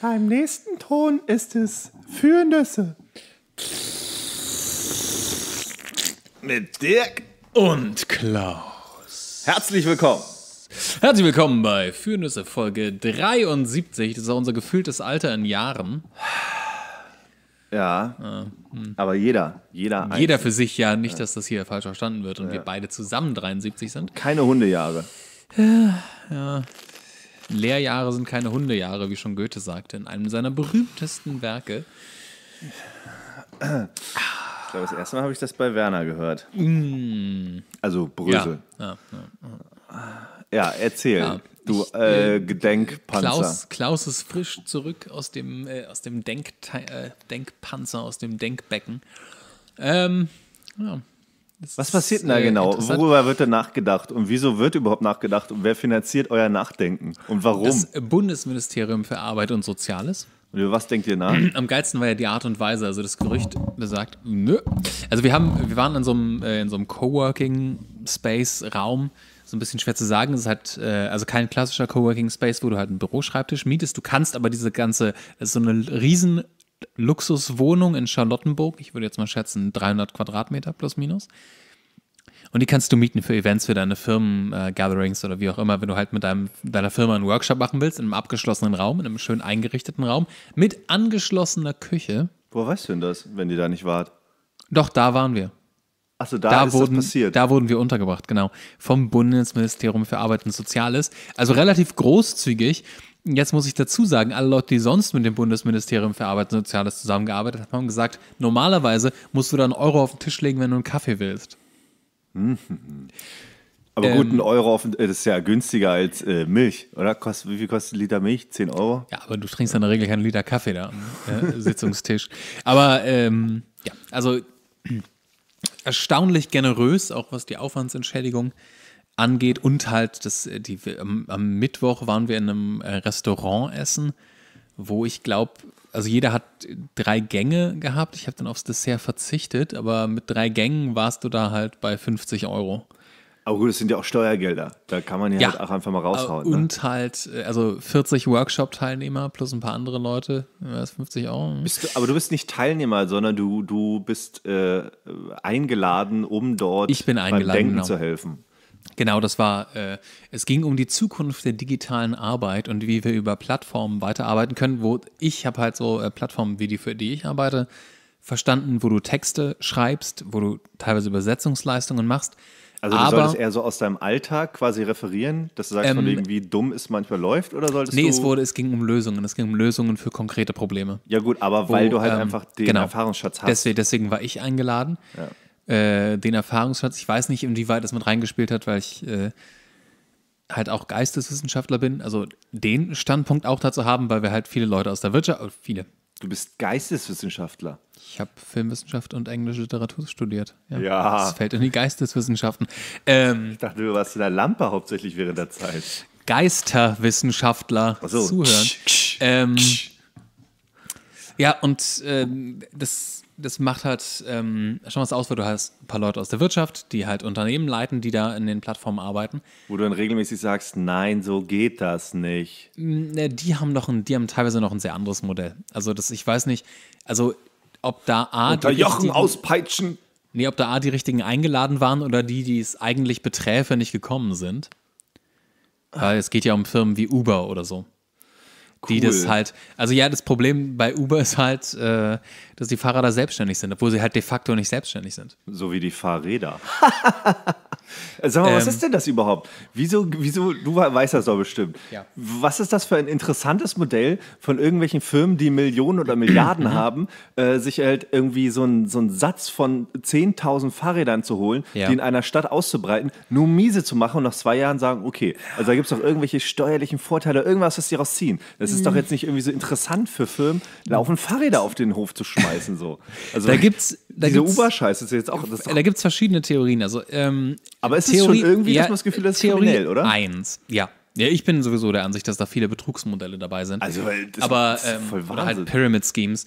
Beim nächsten Ton ist es für Nüsse. Mit Dirk und Klaus. Herzlich willkommen. Herzlich willkommen bei Führnüsse Folge 73. Das ist auch unser gefühltes Alter in Jahren. Ja. Äh, aber jeder, jeder. Jeder für sich ja, nicht, dass das hier falsch verstanden wird und ja. wir beide zusammen 73 sind. Keine Hundejahre. Ja. Ja. Lehrjahre sind keine Hundejahre, wie schon Goethe sagte, in einem seiner berühmtesten Werke. Ich glaube, das erste Mal habe ich das bei Werner gehört. Mm. Also Brösel. Ja, ja, ja. erzähl. Du ich, äh, äh, Gedenkpanzer. Klaus, Klaus ist frisch zurück aus dem, äh, aus dem Denk, äh, Denkpanzer, aus dem Denkbecken. Ähm, ja, was passiert denn da genau? Worüber wird da nachgedacht? Und wieso wird überhaupt nachgedacht? Und wer finanziert euer Nachdenken? Und warum? Das äh, Bundesministerium für Arbeit und Soziales. Und über was denkt ihr nach? Am geilsten war ja die Art und Weise. Also das Gerücht besagt, nö. Also wir haben, wir waren in so einem, äh, so einem Coworking-Space-Raum so ein bisschen schwer zu sagen. Es ist halt, äh, also kein klassischer Coworking Space, wo du halt einen Büroschreibtisch mietest. Du kannst aber diese ganze, so eine riesen Luxuswohnung in Charlottenburg. Ich würde jetzt mal schätzen 300 Quadratmeter plus minus. Und die kannst du mieten für Events, für deine Firmen-Gatherings äh, oder wie auch immer, wenn du halt mit deinem, deiner Firma einen Workshop machen willst, in einem abgeschlossenen Raum, in einem schön eingerichteten Raum, mit angeschlossener Küche. Woher weißt du denn das, wenn ihr da nicht wart? Doch, da waren wir. Achso, da, da ist wurden, das passiert. Da wurden wir untergebracht, genau. Vom Bundesministerium für Arbeit und Soziales. Also relativ großzügig. Jetzt muss ich dazu sagen, alle Leute, die sonst mit dem Bundesministerium für Arbeit und Soziales zusammengearbeitet haben, haben gesagt, normalerweise musst du da einen Euro auf den Tisch legen, wenn du einen Kaffee willst. Mhm. Aber ähm, gut, ein Euro auf den, äh, das ist ja günstiger als äh, Milch, oder? Kost, wie viel kostet ein Liter Milch? Zehn Euro? Ja, aber du trinkst in der Regel keinen Liter Kaffee da ne? am äh, Sitzungstisch. Aber ähm, ja, also erstaunlich generös, auch was die Aufwandsentschädigung angeht und halt das, äh, die, am, am Mittwoch waren wir in einem äh, Restaurant essen, wo ich glaube, also jeder hat drei Gänge gehabt. Ich habe dann aufs Dessert verzichtet, aber mit drei Gängen warst du da halt bei 50 Euro. Aber gut, das sind ja auch Steuergelder. Da kann man ja, ja. Halt auch einfach mal raushauen. Ne? Und ne? halt, äh, also 40 Workshop-Teilnehmer plus ein paar andere Leute, das 50 Euro. Du, aber du bist nicht Teilnehmer, sondern du, du bist äh, eingeladen, um dort beim Denken genau. zu helfen. Genau, das war, äh, es ging um die Zukunft der digitalen Arbeit und wie wir über Plattformen weiterarbeiten können, wo ich habe halt so äh, Plattformen wie die, für die ich arbeite, verstanden, wo du Texte schreibst, wo du teilweise Übersetzungsleistungen machst. Also du aber, solltest eher so aus deinem Alltag quasi referieren, dass du sagst ähm, von wegen, wie dumm es manchmal läuft oder solltest nee, du... Nee, es wurde, es ging um Lösungen, es ging um Lösungen für konkrete Probleme. Ja gut, aber wo, weil du halt ähm, einfach den genau, Erfahrungsschatz hast. Deswegen, deswegen war ich eingeladen. Ja. Äh, den Erfahrungsschatz. Ich weiß nicht, inwieweit das mit reingespielt hat, weil ich äh, halt auch Geisteswissenschaftler bin. Also den Standpunkt auch dazu haben, weil wir halt viele Leute aus der Wirtschaft, äh, viele. Du bist Geisteswissenschaftler. Ich habe Filmwissenschaft und englische Literatur studiert. Ja. ja. Das fällt in die Geisteswissenschaften. Ähm, ich dachte, du warst in der Lampe hauptsächlich während der Zeit. Geisterwissenschaftler so. zuhören. Ksch, ksch, ähm, ksch. Ja, und ähm, das das macht halt ähm, schon was aus, weil du hast ein paar Leute aus der Wirtschaft, die halt Unternehmen leiten, die da in den Plattformen arbeiten. Wo du dann regelmäßig sagst, nein, so geht das nicht. Mm, ne, die haben doch ein, die haben teilweise noch ein sehr anderes Modell. Also das, ich weiß nicht, also ob da A. Jochen auspeitschen. Nee, ob da A die richtigen eingeladen waren oder die, die es eigentlich beträfe, nicht gekommen sind. Weil es geht ja um Firmen wie Uber oder so. Cool. Die das halt, also ja, das Problem bei Uber ist halt, äh, dass die Fahrer da selbstständig sind, obwohl sie halt de facto nicht selbstständig sind. So wie die Fahrräder. Sag mal, ähm, was ist denn das überhaupt? Wieso, wieso, du weißt das doch bestimmt. Ja. Was ist das für ein interessantes Modell von irgendwelchen Firmen, die Millionen oder Milliarden haben, äh, sich halt irgendwie so einen so Satz von 10.000 Fahrrädern zu holen, ja. die in einer Stadt auszubreiten, nur miese zu machen und nach zwei Jahren sagen, okay, also da gibt es doch irgendwelche steuerlichen Vorteile, irgendwas, was die rausziehen. Das ist doch mhm. jetzt nicht irgendwie so interessant für Firmen, laufen Fahrräder auf den Hof zu schmeißen schmeißen. So. Also, da gibt's, da diese Uber-Scheiße ist jetzt auch. Das auch da gibt es verschiedene Theorien. Also, ähm, Aber ist Theorie, es schon irgendwie, ja, dass man das Gefühl hat, kriminell, oder? Eins, ja. Ja, ich bin sowieso der Ansicht, dass da viele Betrugsmodelle dabei sind. Also, weil das Aber, ist ähm, voll halt Wahnsinn. halt Pyramid Schemes.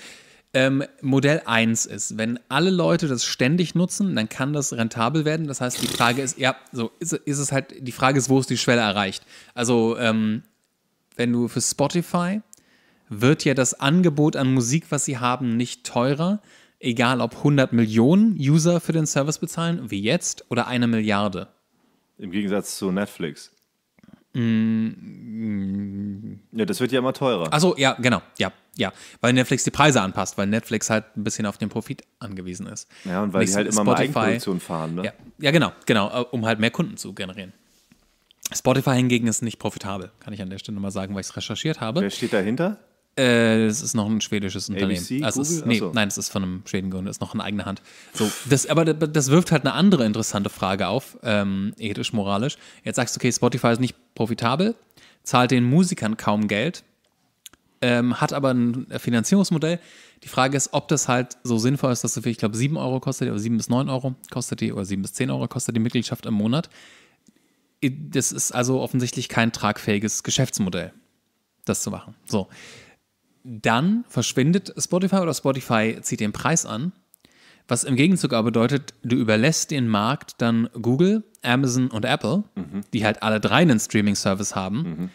Ähm, Modell 1 ist, wenn alle Leute das ständig nutzen, dann kann das rentabel werden. Das heißt, die Frage ist, ja, so ist, ist es halt, die Frage ist, wo ist die Schwelle erreicht? Also, ähm, wenn du für Spotify wird ja das Angebot an Musik, was sie haben, nicht teurer, egal ob 100 Millionen User für den Service bezahlen, wie jetzt, oder eine Milliarde. Im Gegensatz zu Netflix. Mm. Ja, das wird ja immer teurer. Achso, ja, genau, ja, ja. Weil Netflix die Preise anpasst, weil Netflix halt ein bisschen auf den Profit angewiesen ist. Ja, und weil Nicht die halt immer mehr mal Eigenproduktion fahren, ne? Ja, ja, genau, genau, äh, um halt mehr Kunden zu generieren. Spotify hingegen ist nicht profitabel, kann ich an der Stelle mal sagen, weil ich es recherchiert habe. Wer steht dahinter? Äh, ist noch ein schwedisches Unternehmen. ABC, ah, also es, nee, so. Nein, es ist von einem Schweden gegründet, ist noch eine eigene Hand. So, das, aber das wirft halt eine andere interessante Frage auf, ähm, ethisch, moralisch. Jetzt sagst du, okay, Spotify ist nicht profitabel, zahlt den Musikern kaum Geld, ähm, hat aber ein Finanzierungsmodell. Die Frage ist, ob das halt so sinnvoll ist, dass du für, ich glaube, 7 Euro kostet, oder 7 bis 9 Euro kostet die, oder 7 bis 10 Euro kostet die Mitgliedschaft im Monat. Das ist also offensichtlich kein tragfähiges Geschäftsmodell, das zu machen. So dann verschwindet Spotify oder Spotify zieht den Preis an. Was im Gegenzug aber bedeutet, du überlässt den Markt dann Google, Amazon und Apple, mhm. die halt alle drei einen Streaming-Service haben. Mhm.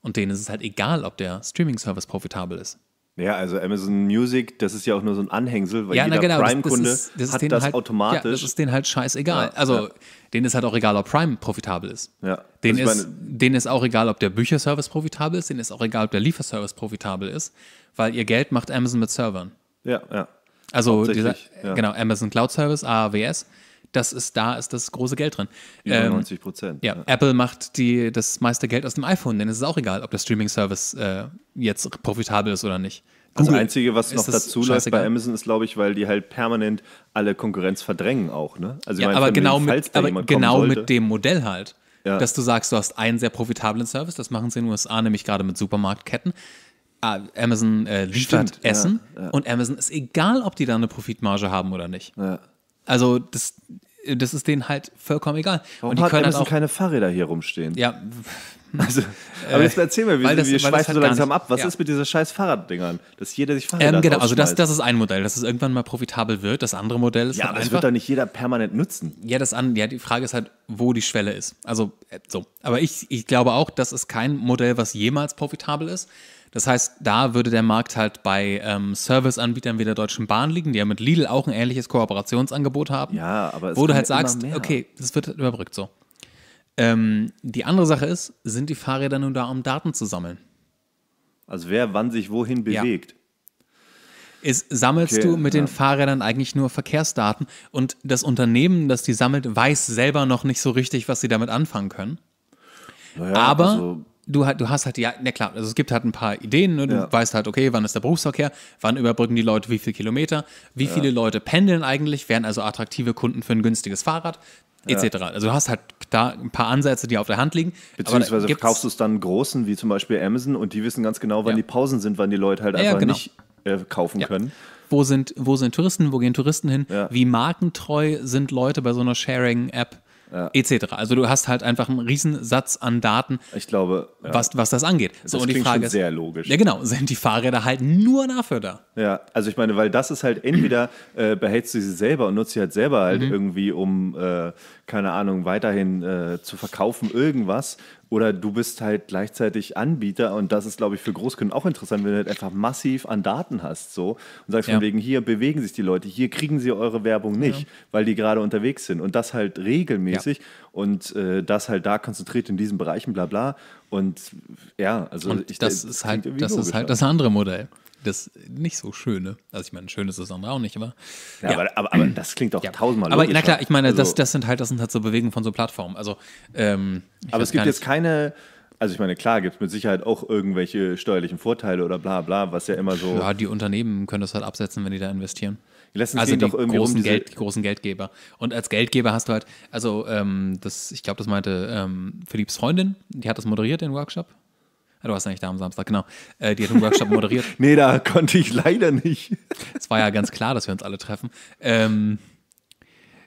Und denen ist es halt egal, ob der Streaming-Service profitabel ist. Ja, also Amazon Music, das ist ja auch nur so ein Anhängsel, weil ja, jeder genau, Prime-Kunde das, das, das hat das halt, automatisch. Ja, das ist denen halt scheißegal. Ja, also ja. denen ist halt auch egal, ob Prime profitabel ist. Ja. Denen, also ist, meine, denen ist auch egal, ob der Bücherservice profitabel ist, denen ist auch egal, ob der Lieferservice profitabel ist, weil ihr Geld macht Amazon mit Servern. Ja, ja. Also dieser, ja. genau, Amazon Cloud Service, AWS, dass es da ist, das große Geld drin. Über ähm, 90 Prozent. Ja, ja, Apple macht die, das meiste Geld aus dem iPhone, denn es ist auch egal, ob der Streaming-Service äh, jetzt profitabel ist oder nicht. Cool. Das Einzige, was noch dazu läuft bei Amazon, ist, glaube ich, weil die halt permanent alle Konkurrenz verdrängen auch. Ne? Also ja, meine, aber genau, den, mit, aber genau mit dem Modell halt. Ja. Dass du sagst, du hast einen sehr profitablen Service, das machen sie in den USA nämlich gerade mit Supermarktketten. Ah, Amazon äh, liefert Stimmt, Essen ja, und Amazon ist egal, ob die da eine Profitmarge haben oder nicht. Ja. Also das, das ist denen halt vollkommen egal. Warum und die können halt keine Fahrräder hier rumstehen? Ja. Also, aber äh, jetzt erzähl mir, wie das, wir schweifen halt so langsam ab. Was ja. ist mit diesen scheiß Fahrraddingern? Dass jeder sich Fahrräder ähm, Genau, also das, das ist ein Modell, dass es irgendwann mal profitabel wird. Das andere Modell ist Ja, halt aber es wird doch nicht jeder permanent nutzen. Ja, das an, ja, die Frage ist halt, wo die Schwelle ist. Also äh, so. Aber ich, ich glaube auch, das ist kein Modell, was jemals profitabel ist. Das heißt, da würde der Markt halt bei ähm, Serviceanbietern wie der Deutschen Bahn liegen, die ja mit Lidl auch ein ähnliches Kooperationsangebot haben. Ja, aber es Wo du halt sagst, okay, das wird halt überbrückt so. Ähm, die andere Sache ist, sind die Fahrräder nun da, um Daten zu sammeln? Also wer wann sich wohin bewegt. Ja. Ist, sammelst okay, du mit ja. den Fahrrädern eigentlich nur Verkehrsdaten und das Unternehmen, das die sammelt, weiß selber noch nicht so richtig, was sie damit anfangen können. Naja, aber also du, du hast halt, ja, na klar, also es gibt halt ein paar Ideen, ne? du ja. weißt halt, okay, wann ist der Berufsverkehr, wann überbrücken die Leute wie viele Kilometer, wie ja. viele Leute pendeln eigentlich, wären also attraktive Kunden für ein günstiges Fahrrad, etc. Ja. Also du hast halt da ein paar Ansätze, die auf der Hand liegen. Beziehungsweise kaufst du es dann großen, wie zum Beispiel Amazon, und die wissen ganz genau, wann die Pausen sind, wann die Leute halt einfach genau. nicht äh, kaufen können. Wo sind, wo sind Touristen, wo gehen Touristen hin? Wie markentreu sind Leute bei so einer Sharing-App? ja. etc. Also du hast halt einfach einen Riesensatz an Daten, ich glaube, ja. was, was das angeht. So, das und die Frage ist, sehr logisch. Ja genau, sind die Fahrräder halt nur dafür da. Ja, also ich meine, weil das ist halt entweder äh, behältst du sie selber und nutzt sie halt selber halt mhm. irgendwie, um, äh, keine Ahnung, weiterhin äh, zu verkaufen irgendwas oder du bist halt gleichzeitig Anbieter und das ist, glaube ich, für Großkunden auch interessant, wenn du halt einfach massiv an Daten hast so und sagst ja. von wegen, hier bewegen sich die Leute, hier kriegen sie eure Werbung nicht, ja. weil die gerade unterwegs sind und das halt regelmäßig ja. und äh, das halt da konzentriert in diesen Bereichen, bla bla. Und ja, also und ich, das, halt, das, ist halt, das ist halt das andere Modell das nicht so Schöne. Also ich meine, schön ist das andere auch nicht, aber. Ja, ja. Aber, aber, aber, das klingt auch ja. tausendmal Aber na klar, ich meine, also, das, das sind halt, das sind halt so Bewegungen von so Plattformen. Also, ähm, aber es gibt jetzt keine. Also ich meine, klar gibt es mit Sicherheit auch irgendwelche steuerlichen Vorteile oder bla bla, was ja immer so. Ja, die Unternehmen können das halt absetzen, wenn die da investieren. Letztens also die, großen um Geld, die großen Geldgeber. Und als Geldgeber hast du halt, also ähm, das, ich glaube, das meinte ähm, Philipps Freundin, die hat das moderiert, den Workshop du warst eigentlich da am Samstag, genau. Äh, die hat einen Workshop moderiert. nee, da konnte ich leider nicht. Es war ja ganz klar, dass wir uns alle treffen. Ähm,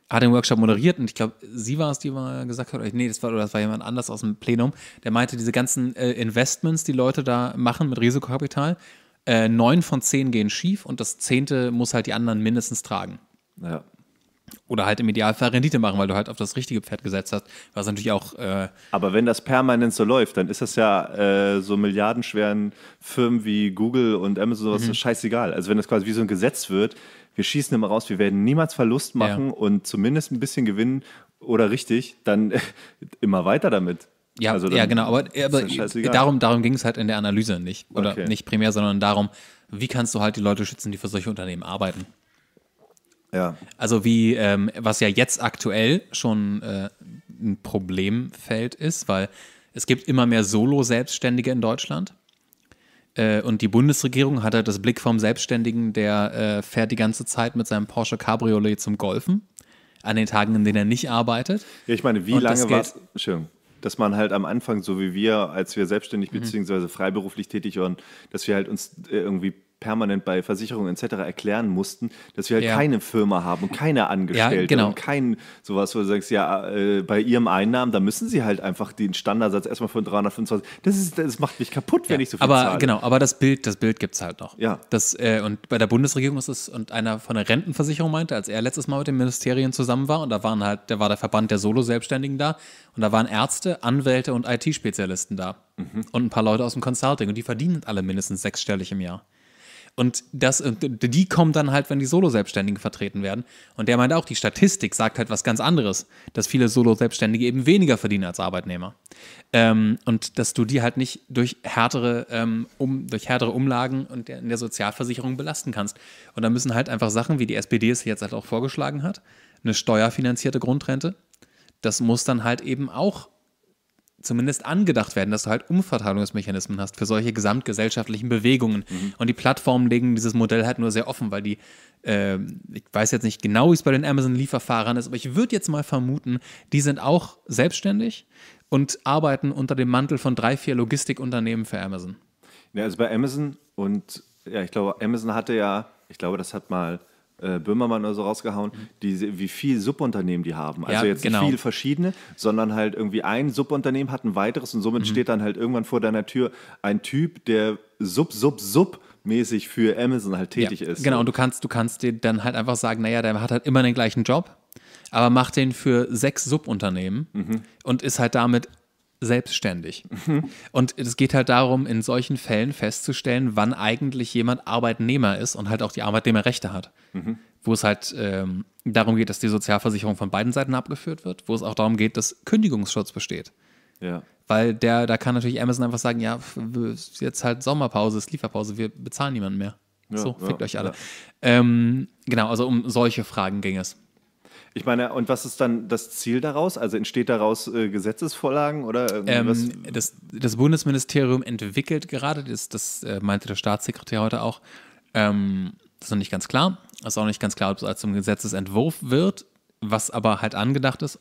hat den Workshop moderiert und ich glaube, sie war es, die mal gesagt hat, nee, das war, oder das war jemand anders aus dem Plenum, der meinte, diese ganzen äh, Investments, die Leute da machen mit Risikokapital, äh, neun von zehn gehen schief und das zehnte muss halt die anderen mindestens tragen. Ja oder halt im Idealfall Rendite machen, weil du halt auf das richtige Pferd gesetzt hast, was natürlich auch. Äh Aber wenn das permanent so läuft, dann ist das ja äh, so milliardenschweren Firmen wie Google und Amazon sowas mhm. scheißegal. Also wenn das quasi wie so ein Gesetz wird, wir schießen immer raus, wir werden niemals Verlust machen ja. und zumindest ein bisschen gewinnen oder richtig, dann immer weiter damit. Ja, also ja genau, aber, aber darum, darum ging es halt in der Analyse nicht. Oder okay. nicht primär, sondern darum, wie kannst du halt die Leute schützen, die für solche Unternehmen arbeiten. Ja. Also wie, ähm, was ja jetzt aktuell schon äh, ein Problemfeld ist, weil es gibt immer mehr Solo-Selbstständige in Deutschland. Äh, und die Bundesregierung hat halt das Blick vom Selbstständigen, der äh, fährt die ganze Zeit mit seinem Porsche Cabriolet zum Golfen, an den Tagen, in denen er nicht arbeitet. Ja, ich meine, wie und lange war es, dass man halt am Anfang, so wie wir, als wir selbstständig mhm. bzw. freiberuflich tätig waren, dass wir halt uns äh, irgendwie permanent bei Versicherungen etc. erklären mussten, dass wir halt ja. keine Firma haben und keine Angestellte ja, genau. und kein sowas, wo du sagst, ja, äh, bei ihrem Einnahmen, da müssen sie halt einfach den Standardsatz erstmal von 325. Das, ist, das macht mich kaputt, wenn ich so viel aber, zahle. Genau, aber das Bild, das Bild gibt es halt noch. Ja. Das, äh, und bei der Bundesregierung ist es, und einer von der Rentenversicherung meinte, als er letztes Mal mit den Ministerien zusammen war, und da waren halt, da war der Verband der Solo-Selbstständigen da, und da waren Ärzte, Anwälte und IT-Spezialisten da. Mhm. Und ein paar Leute aus dem Consulting. Und die verdienen alle mindestens sechsstellig im Jahr. Und das, die kommen dann halt, wenn die Solo-Selbstständigen vertreten werden. Und der meint auch, die Statistik sagt halt was ganz anderes, dass viele Solo-Selbstständige eben weniger verdienen als Arbeitnehmer. Ähm, und dass du die halt nicht durch härtere, ähm, um, durch härtere Umlagen und der, in der Sozialversicherung belasten kannst. Und da müssen halt einfach Sachen, wie die SPD es jetzt halt auch vorgeschlagen hat, eine steuerfinanzierte Grundrente, das muss dann halt eben auch zumindest angedacht werden, dass du halt Umverteilungsmechanismen hast für solche gesamtgesellschaftlichen Bewegungen. Mhm. Und die Plattformen legen dieses Modell halt nur sehr offen, weil die, äh, ich weiß jetzt nicht genau, wie es bei den Amazon-Lieferfahrern ist, aber ich würde jetzt mal vermuten, die sind auch selbstständig und arbeiten unter dem Mantel von drei, vier Logistikunternehmen für Amazon. Ja, also bei Amazon und ja, ich glaube, Amazon hatte ja, ich glaube, das hat mal äh, Böhmermann oder so rausgehauen, die, wie viel Subunternehmen die haben. Also ja, jetzt genau. nicht viel verschiedene, sondern halt irgendwie ein Subunternehmen hat ein weiteres und somit mhm. steht dann halt irgendwann vor deiner Tür ein Typ, der Sub, Sub, Sub mäßig für Amazon halt tätig ja, ist. Genau, und du kannst, du kannst dir dann halt einfach sagen, naja, der hat halt immer den gleichen Job, aber macht den für sechs Subunternehmen mhm. und ist halt damit selbstständig. Mhm. Und es geht halt darum, in solchen Fällen festzustellen, wann eigentlich jemand Arbeitnehmer ist und halt auch die Arbeitnehmerrechte hat. Mhm. Wo es halt ähm, darum geht, dass die Sozialversicherung von beiden Seiten abgeführt wird, wo es auch darum geht, dass Kündigungsschutz besteht. Ja. Weil der, da kann natürlich Amazon einfach sagen, ja, jetzt halt Sommerpause, ist Lieferpause, wir bezahlen niemanden mehr. Ja, so, fickt ja, euch alle. Ähm, genau, also um solche Fragen ging es. Ich meine, und was ist dann das Ziel daraus? Also entsteht daraus äh, Gesetzesvorlagen oder ähm, das, das, Bundesministerium entwickelt gerade, das, das äh, meinte der Staatssekretär heute auch, ähm, das ist noch nicht ganz klar. Das ist auch nicht ganz klar, ob es als zum Gesetzesentwurf wird, was aber halt angedacht ist.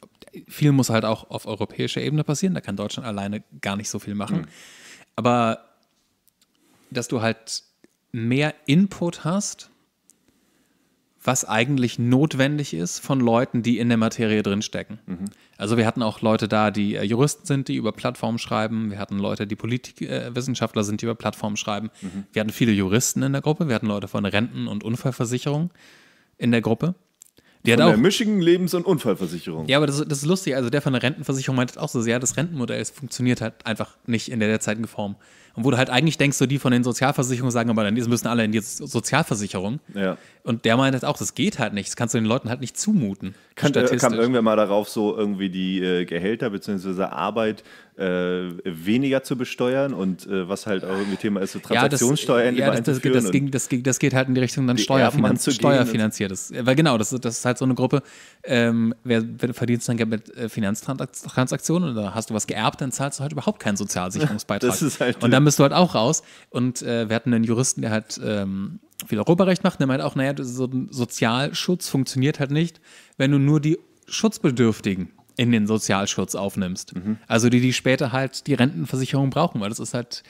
Viel muss halt auch auf europäischer Ebene passieren, da kann Deutschland alleine gar nicht so viel machen. Mhm. Aber dass du halt mehr Input hast was eigentlich notwendig ist von Leuten, die in der Materie drinstecken. Mhm. Also wir hatten auch Leute da, die äh, Juristen sind, die über Plattformen schreiben. Wir hatten Leute, die Politikwissenschaftler äh, sind, die über Plattformen schreiben. Mhm. Wir hatten viele Juristen in der Gruppe. Wir hatten Leute von Renten- und Unfallversicherung in der Gruppe. Die von hat auch, der Michigan Lebens- und Unfallversicherung. Ja, aber das, das, ist lustig. Also der von der Rentenversicherung meint auch so, ja, das Rentenmodell funktioniert halt einfach nicht in der derzeitigen Form. Und wo du halt eigentlich denkst, so die von den Sozialversicherungen sagen, aber dann müssen alle in die Sozialversicherung. Ja. Und der meint halt auch, das geht halt nicht. Das kannst du den Leuten halt nicht zumuten. Kann, äh, kam irgendwer mal darauf, so irgendwie die äh, Gehälter bzw. Arbeit äh, weniger zu besteuern und äh, was halt auch irgendwie Thema ist, so Transaktionssteuer ja, das, ja, das, das, das, ging, das, das geht halt in die Richtung dann die Steuerfinan steuerfinanziert ist. Weil genau, das, das ist halt so eine Gruppe, ähm, wer, wer verdienst dann mit äh, Finanztransaktionen oder hast du was geerbt, dann zahlst du halt überhaupt keinen Sozialsicherungsbeitrag. das ist halt und dann bist du halt auch raus. Und äh, wir hatten einen Juristen, der halt ähm, viel Europarecht macht, der meint auch, naja, so ein Sozialschutz funktioniert halt nicht, wenn du nur die Schutzbedürftigen in den Sozialschutz aufnimmst. Mhm. Also die, die später halt die Rentenversicherung brauchen, weil das ist halt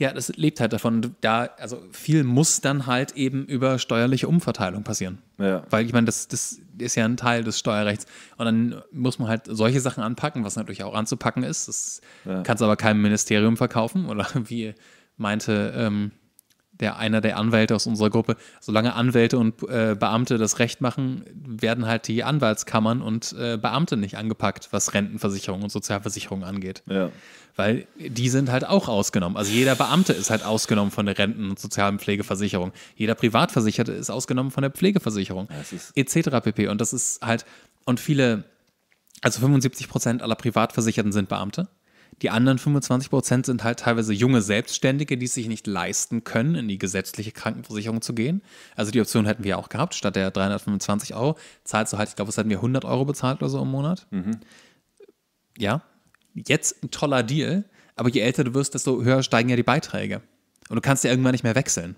ja, das lebt halt davon. Da, also viel muss dann halt eben über steuerliche Umverteilung passieren. Ja. Weil ich meine, das, das ist ja ein Teil des Steuerrechts. Und dann muss man halt solche Sachen anpacken, was natürlich auch anzupacken ist. Das ja. kannst du aber keinem Ministerium verkaufen. Oder wie meinte ähm, der einer der Anwälte aus unserer Gruppe, solange Anwälte und äh, Beamte das Recht machen, werden halt die Anwaltskammern und äh, Beamte nicht angepackt, was Rentenversicherung und Sozialversicherung angeht. Ja weil die sind halt auch ausgenommen. Also jeder Beamte ist halt ausgenommen von der Renten- und sozialen Pflegeversicherung. Jeder Privatversicherte ist ausgenommen von der Pflegeversicherung. Etc. pp. Und das ist halt, und viele, also 75 Prozent aller Privatversicherten sind Beamte. Die anderen 25 Prozent sind halt teilweise junge Selbstständige, die es sich nicht leisten können, in die gesetzliche Krankenversicherung zu gehen. Also die Option hätten wir auch gehabt. Statt der 325 Euro zahlst du halt, ich glaube, es hätten wir 100 Euro bezahlt oder so im Monat. Mhm. Ja jetzt ein toller Deal, aber je älter du wirst, desto höher steigen ja die Beiträge. Und du kannst ja irgendwann nicht mehr wechseln.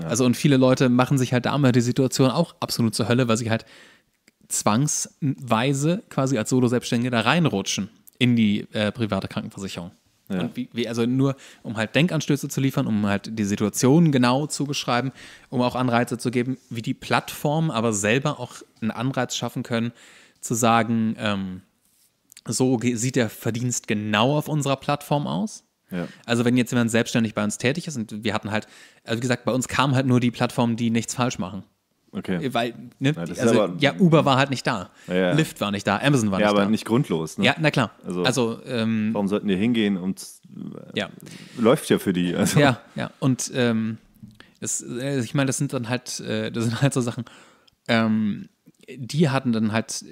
Ja. Also und viele Leute machen sich halt damals die Situation auch absolut zur Hölle, weil sie halt zwangsweise quasi als Solo-Selbstständige da reinrutschen in die äh, private Krankenversicherung. Ja. Wie, wie, also nur, um halt Denkanstöße zu liefern, um halt die Situation genau zu beschreiben, um auch Anreize zu geben, wie die Plattformen aber selber auch einen Anreiz schaffen können, zu sagen, ähm, so sieht der Verdienst genau auf unserer Plattform aus. Ja. Also wenn jetzt jemand selbstständig bei uns tätig ist und wir hatten halt, also wie gesagt, bei uns kamen halt nur die Plattformen, die nichts falsch machen. Okay. Äh, weil, ne, ja, also, aber, ja, Uber war halt nicht da. Ja, Lyft war nicht da, Amazon war nicht da. Ja, aber nicht grundlos. Ne? Ja, na klar. Also, also ähm, warum sollten die hingehen und äh, ja. läuft ja für die. Also. Ja, ja. Und ähm, das, äh, ich meine, das sind dann halt, das sind halt so Sachen, ähm, die hatten dann halt,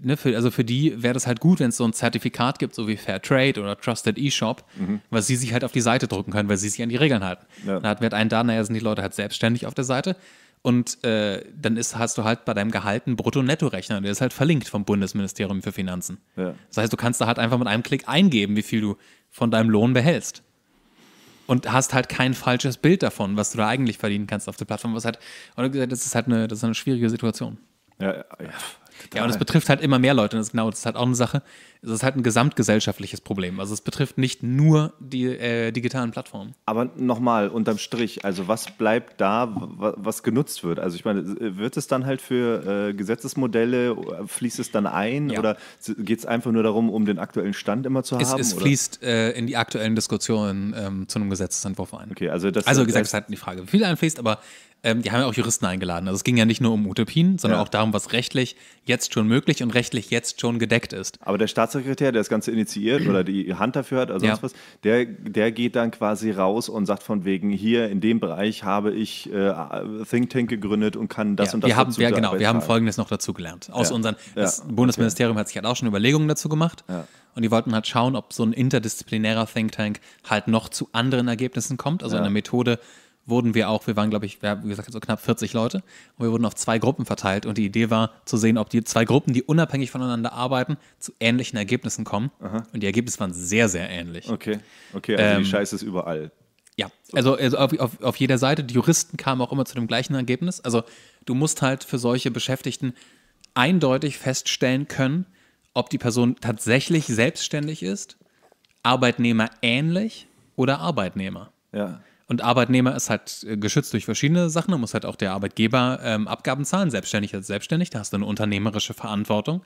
ne, für, also für die wäre das halt gut, wenn es so ein Zertifikat gibt, so wie Fair Trade oder Trusted eShop, mhm. was sie sich halt auf die Seite drucken können, weil sie sich an die Regeln halten. Ja. Dann hatten wir halt einen da, naja, sind die Leute halt selbstständig auf der Seite. Und äh, dann ist, hast du halt bei deinem Gehalt einen Brutto-Netto-Rechner, der ist halt verlinkt vom Bundesministerium für Finanzen. Ja. Das heißt, du kannst da halt einfach mit einem Klick eingeben, wie viel du von deinem Lohn behältst. Und hast halt kein falsches Bild davon, was du da eigentlich verdienen kannst auf der Plattform. Was halt, und gesagt, das ist halt eine, das ist eine schwierige Situation. Ja, ja. ja, und das betrifft halt immer mehr Leute. das ist genau, das ist halt auch eine Sache es ist halt ein gesamtgesellschaftliches Problem. Also es betrifft nicht nur die äh, digitalen Plattformen. Aber nochmal, unterm Strich, also was bleibt da, was genutzt wird? Also ich meine, wird es dann halt für äh, Gesetzesmodelle, äh, fließt es dann ein ja. oder geht es einfach nur darum, um den aktuellen Stand immer zu haben? Es oder? fließt äh, in die aktuellen Diskussionen ähm, zu einem Gesetzentwurf ein. Okay, also das Also ist halt die Frage, wie viel einfließt, aber ähm, die haben ja auch Juristen eingeladen. Also es ging ja nicht nur um Utopien, sondern ja. auch darum, was rechtlich jetzt schon möglich und rechtlich jetzt schon gedeckt ist. Aber der Staat Staatssekretär, der das Ganze initiiert oder die Hand dafür hat oder sonst was, der, der geht dann quasi raus und sagt von wegen, hier in dem Bereich habe ich äh, Think Tank gegründet und kann das ja, und das wir haben, dazu ja, genau, Wir haben Folgendes noch dazu gelernt. Aus ja. unseren, das Bundesministerium okay. hat sich halt auch schon Überlegungen dazu gemacht. Und die wollten halt schauen, ob so ein interdisziplinärer Think Tank halt noch zu anderen Ergebnissen kommt, also eine Methode, wurden wir auch, wir waren, glaube ich, wie gesagt, so knapp 40 Leute und wir wurden auf zwei Gruppen verteilt. Und die Idee war zu sehen, ob die zwei Gruppen, die unabhängig voneinander arbeiten, zu ähnlichen Ergebnissen kommen. Aha. Und die Ergebnisse waren sehr, sehr ähnlich. Okay, okay, also ähm, die Scheiße ist überall. Ja, also, also auf, auf, auf jeder Seite, die Juristen kamen auch immer zu dem gleichen Ergebnis. Also du musst halt für solche Beschäftigten eindeutig feststellen können, ob die Person tatsächlich selbstständig ist, Arbeitnehmer ähnlich oder Arbeitnehmer. Ja. Und Arbeitnehmer ist halt äh, geschützt durch verschiedene Sachen. Da muss halt auch der Arbeitgeber ähm, Abgaben zahlen, selbstständig als selbstständig. Da hast du eine unternehmerische Verantwortung.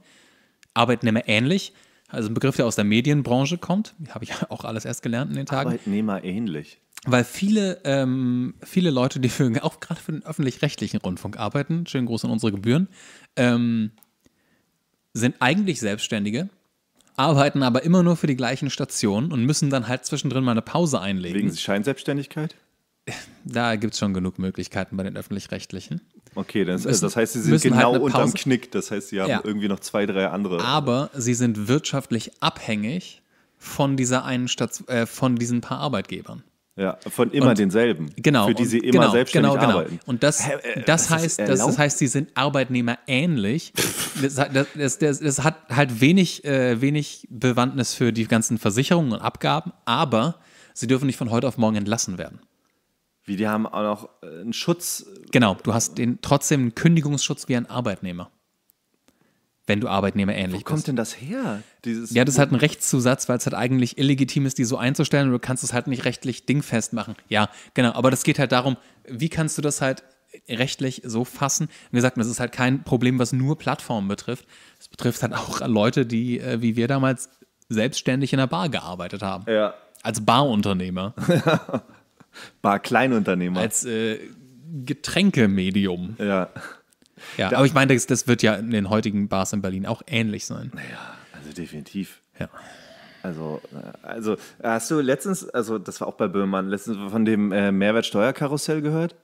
Arbeitnehmer ähnlich. Also ein Begriff, der aus der Medienbranche kommt. Habe ich auch alles erst gelernt in den Tagen. Arbeitnehmer ähnlich. Weil viele, ähm, viele Leute, die für, auch gerade für den öffentlich-rechtlichen Rundfunk arbeiten, schönen Gruß an unsere Gebühren, ähm, sind eigentlich Selbstständige, arbeiten aber immer nur für die gleichen Stationen und müssen dann halt zwischendrin mal eine Pause einlegen. Wegen Scheinselbstständigkeit? Da gibt es schon genug Möglichkeiten bei den Öffentlich-Rechtlichen. Okay, das, müssen, das, heißt, sie sind halt genau halt unterm Knick. Das heißt, sie haben ja. irgendwie noch zwei, drei andere. Aber sie sind wirtschaftlich abhängig von dieser einen Station, äh, von diesen paar Arbeitgebern. Ja, von immer und, denselben. Genau. Für die sie immer genau, genau selbstständig genau, genau. arbeiten. Und das, Hä, äh, das, heißt, das, das, heißt, sie sind Arbeitnehmer ähnlich. das, das, hat halt wenig, äh, wenig Bewandtnis für die ganzen Versicherungen und Abgaben, aber sie dürfen nicht von heute auf morgen entlassen werden. Wie, die haben auch noch äh, einen Schutz. Äh, genau, du hast den, trotzdem einen Kündigungsschutz wie ein Arbeitnehmer wenn du Arbeitnehmer ähnlich bist. Wo kommt bist. denn das her? ja, das ist halt ein Rechtszusatz, weil es halt eigentlich illegitim ist, die so einzustellen und du kannst es halt nicht rechtlich dingfest machen. Ja, genau, aber das geht halt darum, wie kannst du das halt rechtlich so fassen? Wie gesagt, das ist halt kein Problem, was nur Plattformen betrifft. Es betrifft halt auch Leute, die, äh, wie wir damals, selbstständig in der Bar gearbeitet haben. Ja. Als Barunternehmer. Bar-Kleinunternehmer. Als äh, Getränkemedium. Ja. Ja, da aber ich meine, das, das, wird ja in den heutigen Bars in Berlin auch ähnlich sein. Naja, also definitiv. Ja. Also, äh, also hast du letztens, also das war auch bei Böhmann, letztens von dem äh, Mehrwertsteuerkarussell gehört?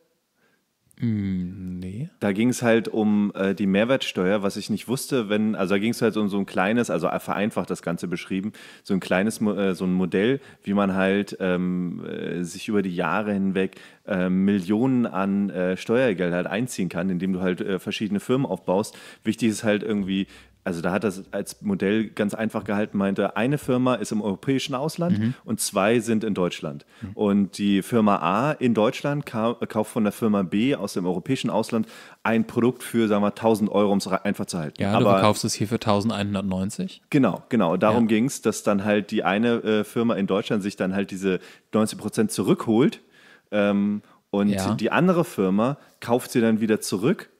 Hm, nee. Da ging es halt um äh, die Mehrwertsteuer, was ich nicht wusste, wenn, also da ging es halt um so ein kleines, also vereinfacht das Ganze beschrieben, so ein kleines, äh, so ein Modell, wie man halt ähm, äh, sich über die Jahre hinweg ähm, Millionen an äh, Steuergeld halt einziehen kann, indem du halt äh, verschiedene Firmen aufbaust. Wichtig ist halt irgendwie also da hat er es als Modell ganz einfach gehalten, meinte, eine Firma ist im europäischen Ausland mhm. und zwei sind in Deutschland. Mhm. Und die Firma A in Deutschland kauft von der Firma B aus dem europäischen Ausland ein Produkt für, sagen wir, 1000 Euro, um es einfach zu halten. Ja, Aber, du kaufst es hier für 1190. Genau, genau. Darum ja. ging es, dass dann halt die eine äh, Firma in Deutschland sich dann halt diese 90 Prozent zurückholt. Ähm, und ja. die andere Firma kauft sie dann wieder zurück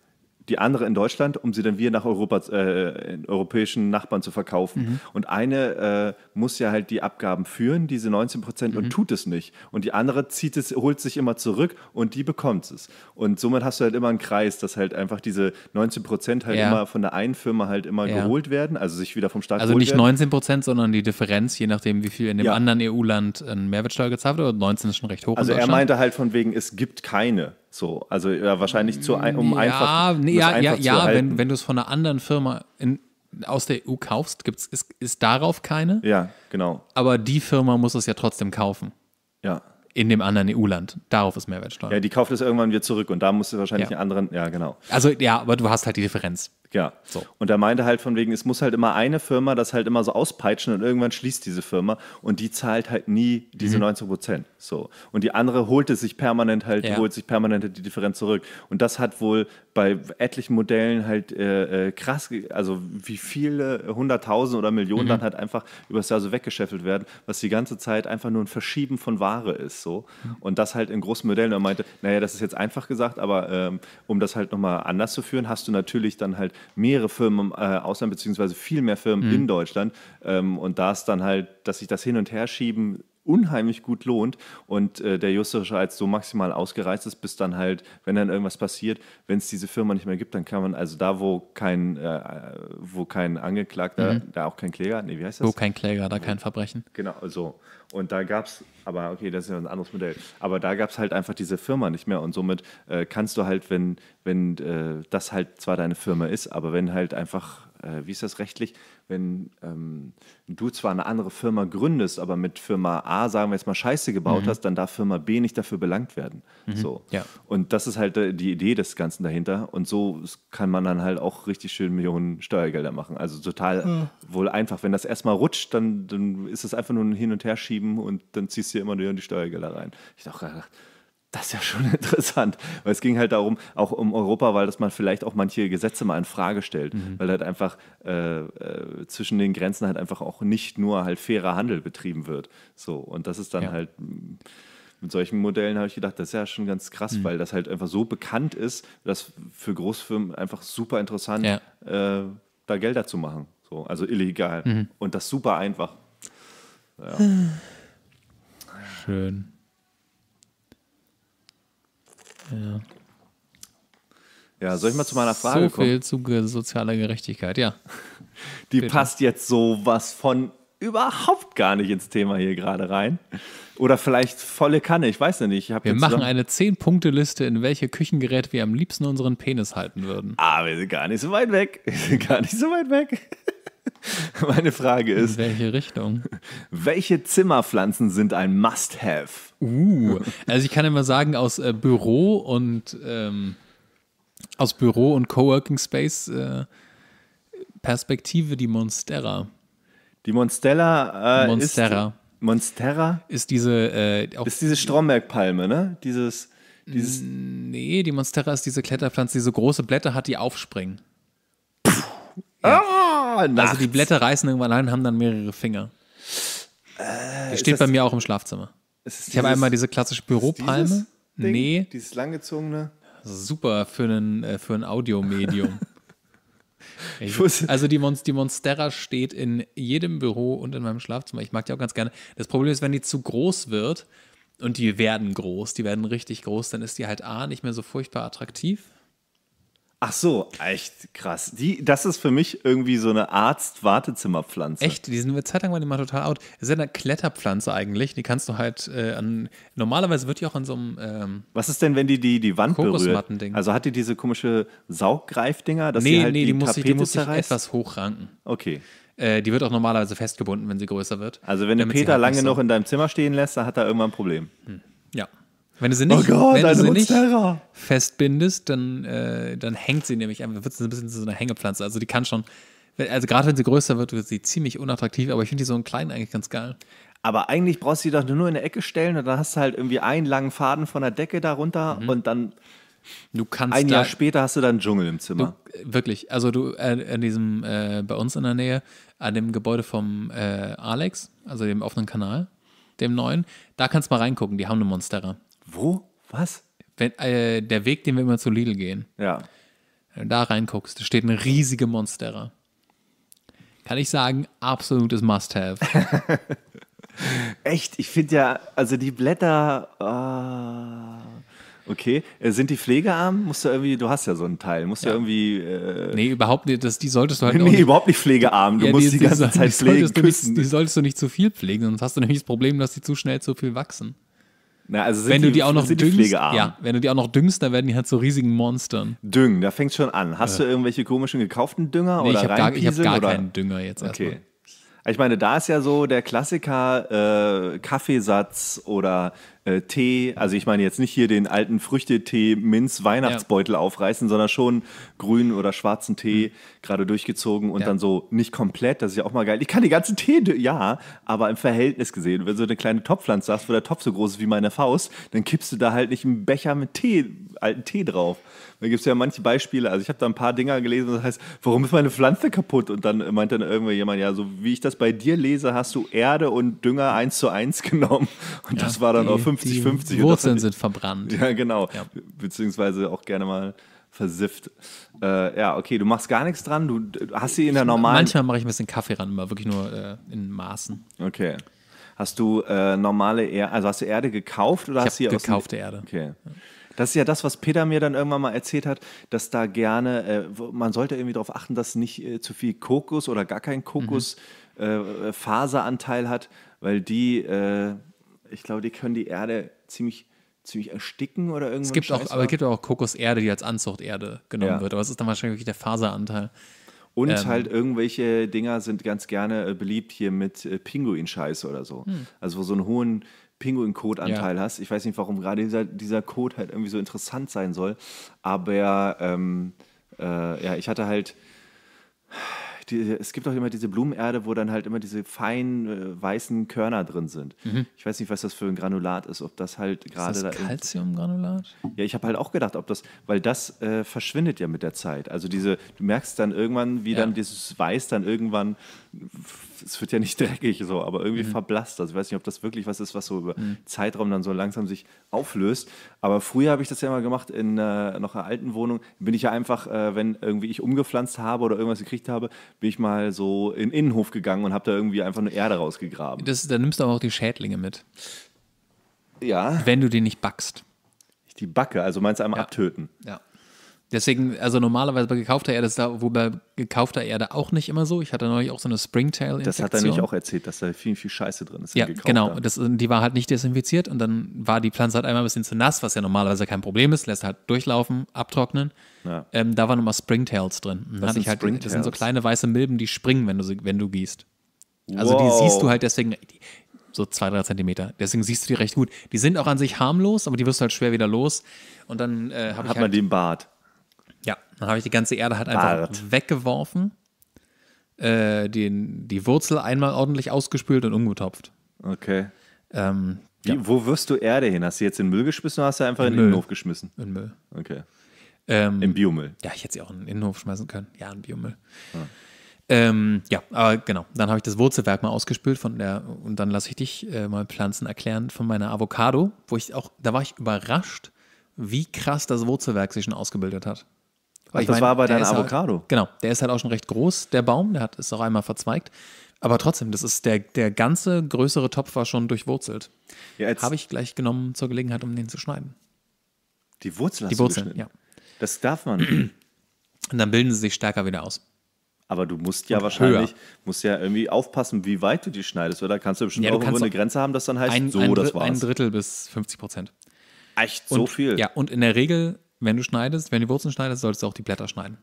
die andere in Deutschland, um sie dann wieder nach Europa, äh, europäischen Nachbarn zu verkaufen. Mhm. Und eine äh, muss ja halt die Abgaben führen, diese 19 Prozent, mhm. und tut es nicht. Und die andere zieht es, holt sich immer zurück und die bekommt es. Und somit hast du halt immer einen Kreis, dass halt einfach diese 19 Prozent halt ja. immer von der einen Firma halt immer ja. geholt werden, also sich wieder vom Staat Also nicht 19 Prozent, sondern die Differenz, je nachdem, wie viel in dem ja. anderen EU-Land Mehrwertsteuer gezahlt wird. 19 ist schon recht hoch. Also er meinte halt von wegen, es gibt keine. So, also ja, wahrscheinlich zu, um ja, einfach. Um nee, ja, einfach ja, ja, halten. wenn, wenn du es von einer anderen Firma in, aus der EU kaufst, gibt's, ist, ist darauf keine. Ja, genau. Aber die Firma muss es ja trotzdem kaufen. Ja in dem anderen EU-Land. Darauf ist Mehrwertsteuer. Ja, die kauft es irgendwann wieder zurück und da musst du wahrscheinlich ja. einen anderen, ja, genau. Also ja, aber du hast halt die Differenz. Ja. So. Und er meinte halt von wegen, es muss halt immer eine Firma das halt immer so auspeitschen und irgendwann schließt diese Firma und die zahlt halt nie diese mhm. 19 Prozent. So. Und die andere holt es sich permanent halt, ja. holt sich permanent die Differenz zurück. Und das hat wohl bei etlichen Modellen halt äh, äh krass, also wie viele äh, hunderttausend oder Millionen mhm. dann halt einfach übers Jahr so weggeschäffelt werden, was die ganze Zeit einfach nur ein Verschieben von Ware ist. So. Mhm. Und das halt in großen Modellen. Und meinte, naja, das ist jetzt einfach gesagt, aber ähm, um das halt nochmal anders zu führen, hast du natürlich dann halt mehrere Firmen im äh, Ausland, beziehungsweise viel mehr Firmen mhm. in Deutschland. Ähm, und da ist dann halt, dass sich das hin und her schieben unheimlich gut lohnt und äh, der juristische Reiz so maximal ausgereizt ist, bis dann halt, wenn dann irgendwas passiert, wenn es diese Firma nicht mehr gibt, dann kann man also da, wo kein, äh, wo kein Angeklagter, mhm. da auch kein Kläger, nee, wie heißt das? Wo kein Kläger, da kein Verbrechen. Genau, so. Und da gab es, aber okay, das ist ja ein anderes Modell, aber da gab es halt einfach diese Firma nicht mehr und somit äh, kannst du halt, wenn, wenn äh, das halt zwar deine Firma ist, aber wenn halt einfach äh, wie ist das rechtlich, wenn ähm, du zwar eine andere Firma gründest, aber mit Firma A, sagen wir jetzt mal, Scheiße gebaut mhm. hast, dann darf Firma B nicht dafür belangt werden. Mhm. So. Ja. Und das ist halt äh, die Idee des Ganzen dahinter. Und so kann man dann halt auch richtig schön Millionen Steuergelder machen. Also total mhm. wohl einfach. Wenn das erstmal rutscht, dann, dann ist es einfach nur ein Hin- und Herschieben und dann ziehst du ja immer nur die Steuergelder rein. Ich dachte, das ist ja schon interessant, weil es ging halt darum, auch um Europa, weil dass man vielleicht auch manche Gesetze mal in Frage stellt, mhm. weil halt einfach äh, äh, zwischen den Grenzen halt einfach auch nicht nur halt fairer Handel betrieben wird. So und das ist dann ja. halt hm, mit solchen Modellen habe ich gedacht, das ist ja schon ganz krass, mhm. weil das halt einfach so bekannt ist, dass für Großfirmen einfach super interessant, ja. äh, da Gelder zu machen. So, also illegal mhm. und das super einfach. Ja. Schön. Ja. Ja, soll ich mal zu meiner Frage so kommen? So viel zu sozialer Gerechtigkeit, ja. Die Bitte. passt jetzt sowas von überhaupt gar nicht ins Thema hier gerade rein. Oder vielleicht volle Kanne, ich weiß ja nicht. wir machen eine 10-Punkte-Liste, in welche Küchengeräte wir am liebsten unseren Penis halten würden. Ah, wir sind gar nicht so weit weg. Wir sind gar nicht so weit weg. Meine Frage ist: In welche Richtung? Welche Zimmerpflanzen sind ein Must-Have? Uh, also ich kann immer sagen, aus äh, Büro und ähm, aus Büro und Coworking Space äh, Perspektive die Monstera. Die Monstella, äh, Monstera. Ist, Monstera ist diese auch, äh, ist diese Strombergpalme, ne? Dieses dieses Nee, die Monstera ist diese Kletterpflanze, die so große Blätter hat, die aufspringen. Puh. Ja. Ah, also die Blätter reißen irgendwann ein und haben dann mehrere Finger. Äh, die steht bei mir auch im Schlafzimmer dieses, ich habe einmal diese klassische Büropalme. Ding, nee. Dieses langgezogene. Super für, einen, äh, für ein Audiomedium. also die, Mon die Monstera steht in jedem Büro und in meinem Schlafzimmer. Ich mag die auch ganz gerne. Das Problem ist, wenn die zu groß wird, und die werden groß, die werden richtig groß, dann ist die halt A nicht mehr so furchtbar attraktiv, Ach so, echt krass. Die, das ist für mich irgendwie so eine Arzt-Wartezimmerpflanze. Echt, die sind eine Zeit lang waren die mal total out. Das ist ja eine Kletterpflanze eigentlich. Die kannst du halt äh, an. Normalerweise wird die auch an so einem. Ähm, Was ist denn, wenn die die, die Wand berührt? Also hat die diese komische Sauggreifdinger, dass nee, die halt nee, die, die muss Tapete ich, die muss ich etwas hochranken. Okay. Äh, die wird auch normalerweise festgebunden, wenn sie größer wird. Also wenn du Peter halt lange so noch in deinem Zimmer stehen lässt, dann hat er irgendwann ein Problem. Hm. Wenn du sie oh nicht, oh Gott, wenn du sie nicht festbindest, dann, äh, dann hängt sie nämlich einfach, wird sie ein bisschen zu so einer Hängepflanze. Also die kann schon, also gerade wenn sie größer wird, wird sie ziemlich unattraktiv, aber ich finde die so einen kleinen eigentlich ganz geil. Aber eigentlich brauchst du sie doch nur in der Ecke stellen und dann hast du halt irgendwie einen langen Faden von der Decke darunter mhm. und dann ein Jahr später hast du dann Dschungel im Zimmer. Du, äh, wirklich, also du äh, an diesem äh, bei uns in der Nähe an dem Gebäude vom äh, Alex, also dem offenen Kanal, dem neuen, da kannst du mal reingucken. Die haben eine Monstera. Wo? Was? Wenn, äh, der Weg, den wir immer zu Lidl gehen. Ja. Wenn du da reinguckst, da steht eine riesige Monstera. Kann ich sagen, absolutes Must-Have. Echt? Ich finde ja, also die Blätter. Oh. Okay. Äh, sind die pflegearm? Musst du irgendwie, du hast ja so einen Teil, musst ja. du irgendwie. Äh, nee, überhaupt nicht. Das, die solltest du halt. Nee, nicht, überhaupt nicht pflegearm. Du ja, musst die, die ganze die, Zeit die pflegen. Solltest nicht, die solltest du nicht zu viel pflegen, sonst hast du nämlich das Problem, dass die zu schnell zu viel wachsen. Na, also wenn du die, auch noch düngst, ja, wenn du die auch noch düngst, dann werden die halt zu so riesigen Monstern. Düngen, da fängt schon an. Hast ja. du irgendwelche komischen gekauften Dünger nee, oder ich habe gar, ich hab gar oder? keinen Dünger jetzt okay. erstmal. Ich meine, da ist ja so der Klassiker äh, Kaffeesatz oder äh, Tee. Also ich meine jetzt nicht hier den alten Früchtetee Minz Weihnachtsbeutel ja. aufreißen, sondern schon grünen oder schwarzen Tee mhm. gerade durchgezogen und ja. dann so nicht komplett, das ist ja auch mal geil. Ich kann den ganzen Tee, ja, aber im Verhältnis gesehen, wenn du so eine kleine Topfpflanze hast, wo der Topf so groß ist wie meine Faust, dann kippst du da halt nicht einen Becher mit Tee, alten Tee drauf. Da gibt es ja manche Beispiele. Also ich habe da ein paar Dinger gelesen, das heißt, warum ist meine Pflanze kaputt? Und dann meint dann irgendwie jemand, ja, so wie ich das bei dir lese, hast du Erde und Dünger eins zu eins genommen. Und ja, das war dann die, auch 50-50. Die Wurzeln sind verbrannt. Ja, genau. Ja. Beziehungsweise auch gerne mal versifft. Äh, ja, okay, du machst gar nichts dran. Du, hast sie in der normalen. Manchmal mache ich ein bisschen Kaffee ran, aber wirklich nur äh, in Maßen. Okay. Hast du äh, normale Erde, also hast du Erde gekauft oder ich hast du gekaufte Erde? Okay. Das ist ja das, was Peter mir dann irgendwann mal erzählt hat, dass da gerne, äh, man sollte irgendwie darauf achten, dass nicht äh, zu viel Kokos oder gar kein Kokosfaseranteil mhm. Äh, Faseranteil hat, weil die, ich glaube, die können die Erde ziemlich ziemlich ersticken oder irgendwas. Es gibt auch, aber es gibt auch Kokoserde, die als Anzuchterde genommen ja. wird. Aber es ist dann wahrscheinlich der Faseranteil. Und ähm. halt irgendwelche Dinger sind ganz gerne äh, beliebt hier mit äh, Pinguin-Scheiße oder so. Hm. Also wo so einen hohen Pinguin-Code-Anteil ja. hast. Ich weiß nicht, warum gerade dieser, dieser Code halt irgendwie so interessant sein soll. Aber ähm, äh, ja, ich hatte halt die, es gibt auch immer diese Blumenerde, wo dann halt immer diese feinen äh, weißen Körner drin sind. Mhm. Ich weiß nicht, was das für ein Granulat ist, ob das halt gerade ist das da Calciumgranulat? Ja, ich habe halt auch gedacht, ob das, weil das äh, verschwindet ja mit der Zeit. Also diese, du merkst dann irgendwann, wie ja. dann dieses Weiß dann irgendwann es wird ja nicht dreckig so, aber irgendwie mhm. verblasst das. Also ich weiß nicht, ob das wirklich was ist, was so über mhm. Zeitraum dann so langsam sich auflöst. Aber früher habe ich das ja mal gemacht in äh, noch einer alten Wohnung. Bin ich ja einfach, äh, wenn irgendwie ich umgepflanzt habe oder irgendwas gekriegt habe, bin ich mal so in den Innenhof gegangen und habe da irgendwie einfach eine Erde rausgegraben. Das, dann nimmst du aber auch die Schädlinge mit. Ja. Wenn du die nicht backst. Ich die backe, also meinst du einmal ja. abtöten? Ja. Deswegen, also normalerweise bei gekaufter Erde ist da, wo bei gekaufter Erde auch nicht immer so. Ich hatte neulich auch so eine Springtail-Infektion. Das hat er nämlich auch erzählt, dass da viel, viel Scheiße drin ist. Ja, genau. Das, die war halt nicht desinfiziert und dann war die Pflanze halt einmal ein bisschen zu nass, was ja normalerweise kein Problem ist. Lässt halt durchlaufen, abtrocknen. Ja. Ähm, da waren nochmal Springtails drin. Das sind, halt, Springtails? das, sind so kleine weiße Milben, die springen, wenn du, sie, wenn du gießt. Also wow. die siehst du halt deswegen, so zwei, drei Zentimeter. Deswegen siehst du die recht gut. Die sind auch an sich harmlos, aber die wirst du halt schwer wieder los. Und dann äh, habe ich. Hat man halt den Bart. Dann habe ich die ganze Erde halt einfach Bart. weggeworfen, äh, den, die Wurzel einmal ordentlich ausgespült und umgetopft. Okay. Ähm, Wie, ja. Wo wirst du Erde hin? Hast du jetzt in den Müll geschmissen oder hast du einfach in, in den Innenhof geschmissen? In den Müll. Okay. Ähm, Im Biomüll. Ja, ich hätte sie auch in den Innenhof schmeißen können. Ja, in Biomüll. Ah. Ähm, ja, aber genau. Dann habe ich das Wurzelwerk mal ausgespült von der und dann lasse ich dich äh, mal Pflanzen erklären von meiner Avocado, wo ich auch, da war ich überrascht, wie krass das Wurzelwerk sich schon ausgebildet hat. Ach, das meine, war aber dein halt Avocado. Halt, genau, der ist halt auch schon recht groß, der Baum, der hat, ist auch einmal verzweigt. Aber trotzdem, das ist der, der ganze größere Topf war schon durchwurzelt. Ja, Habe ich gleich genommen zur Gelegenheit, um den zu schneiden. Die Wurzel hast Die Wurzeln, ja. Das darf man. Und dann bilden sie sich stärker wieder aus. Aber du musst ja und wahrscheinlich, höher. musst ja irgendwie aufpassen, wie weit du die schneidest, oder? Kannst du bestimmt ja, du auch irgendwo eine Grenze haben, dass dann heißt, ein, so, ein, das war's. Ein Drittel bis 50 Prozent. Echt so viel? Ja, und in der Regel wenn du schneidest, wenn du die Wurzeln schneidest, solltest du auch die Blätter schneiden.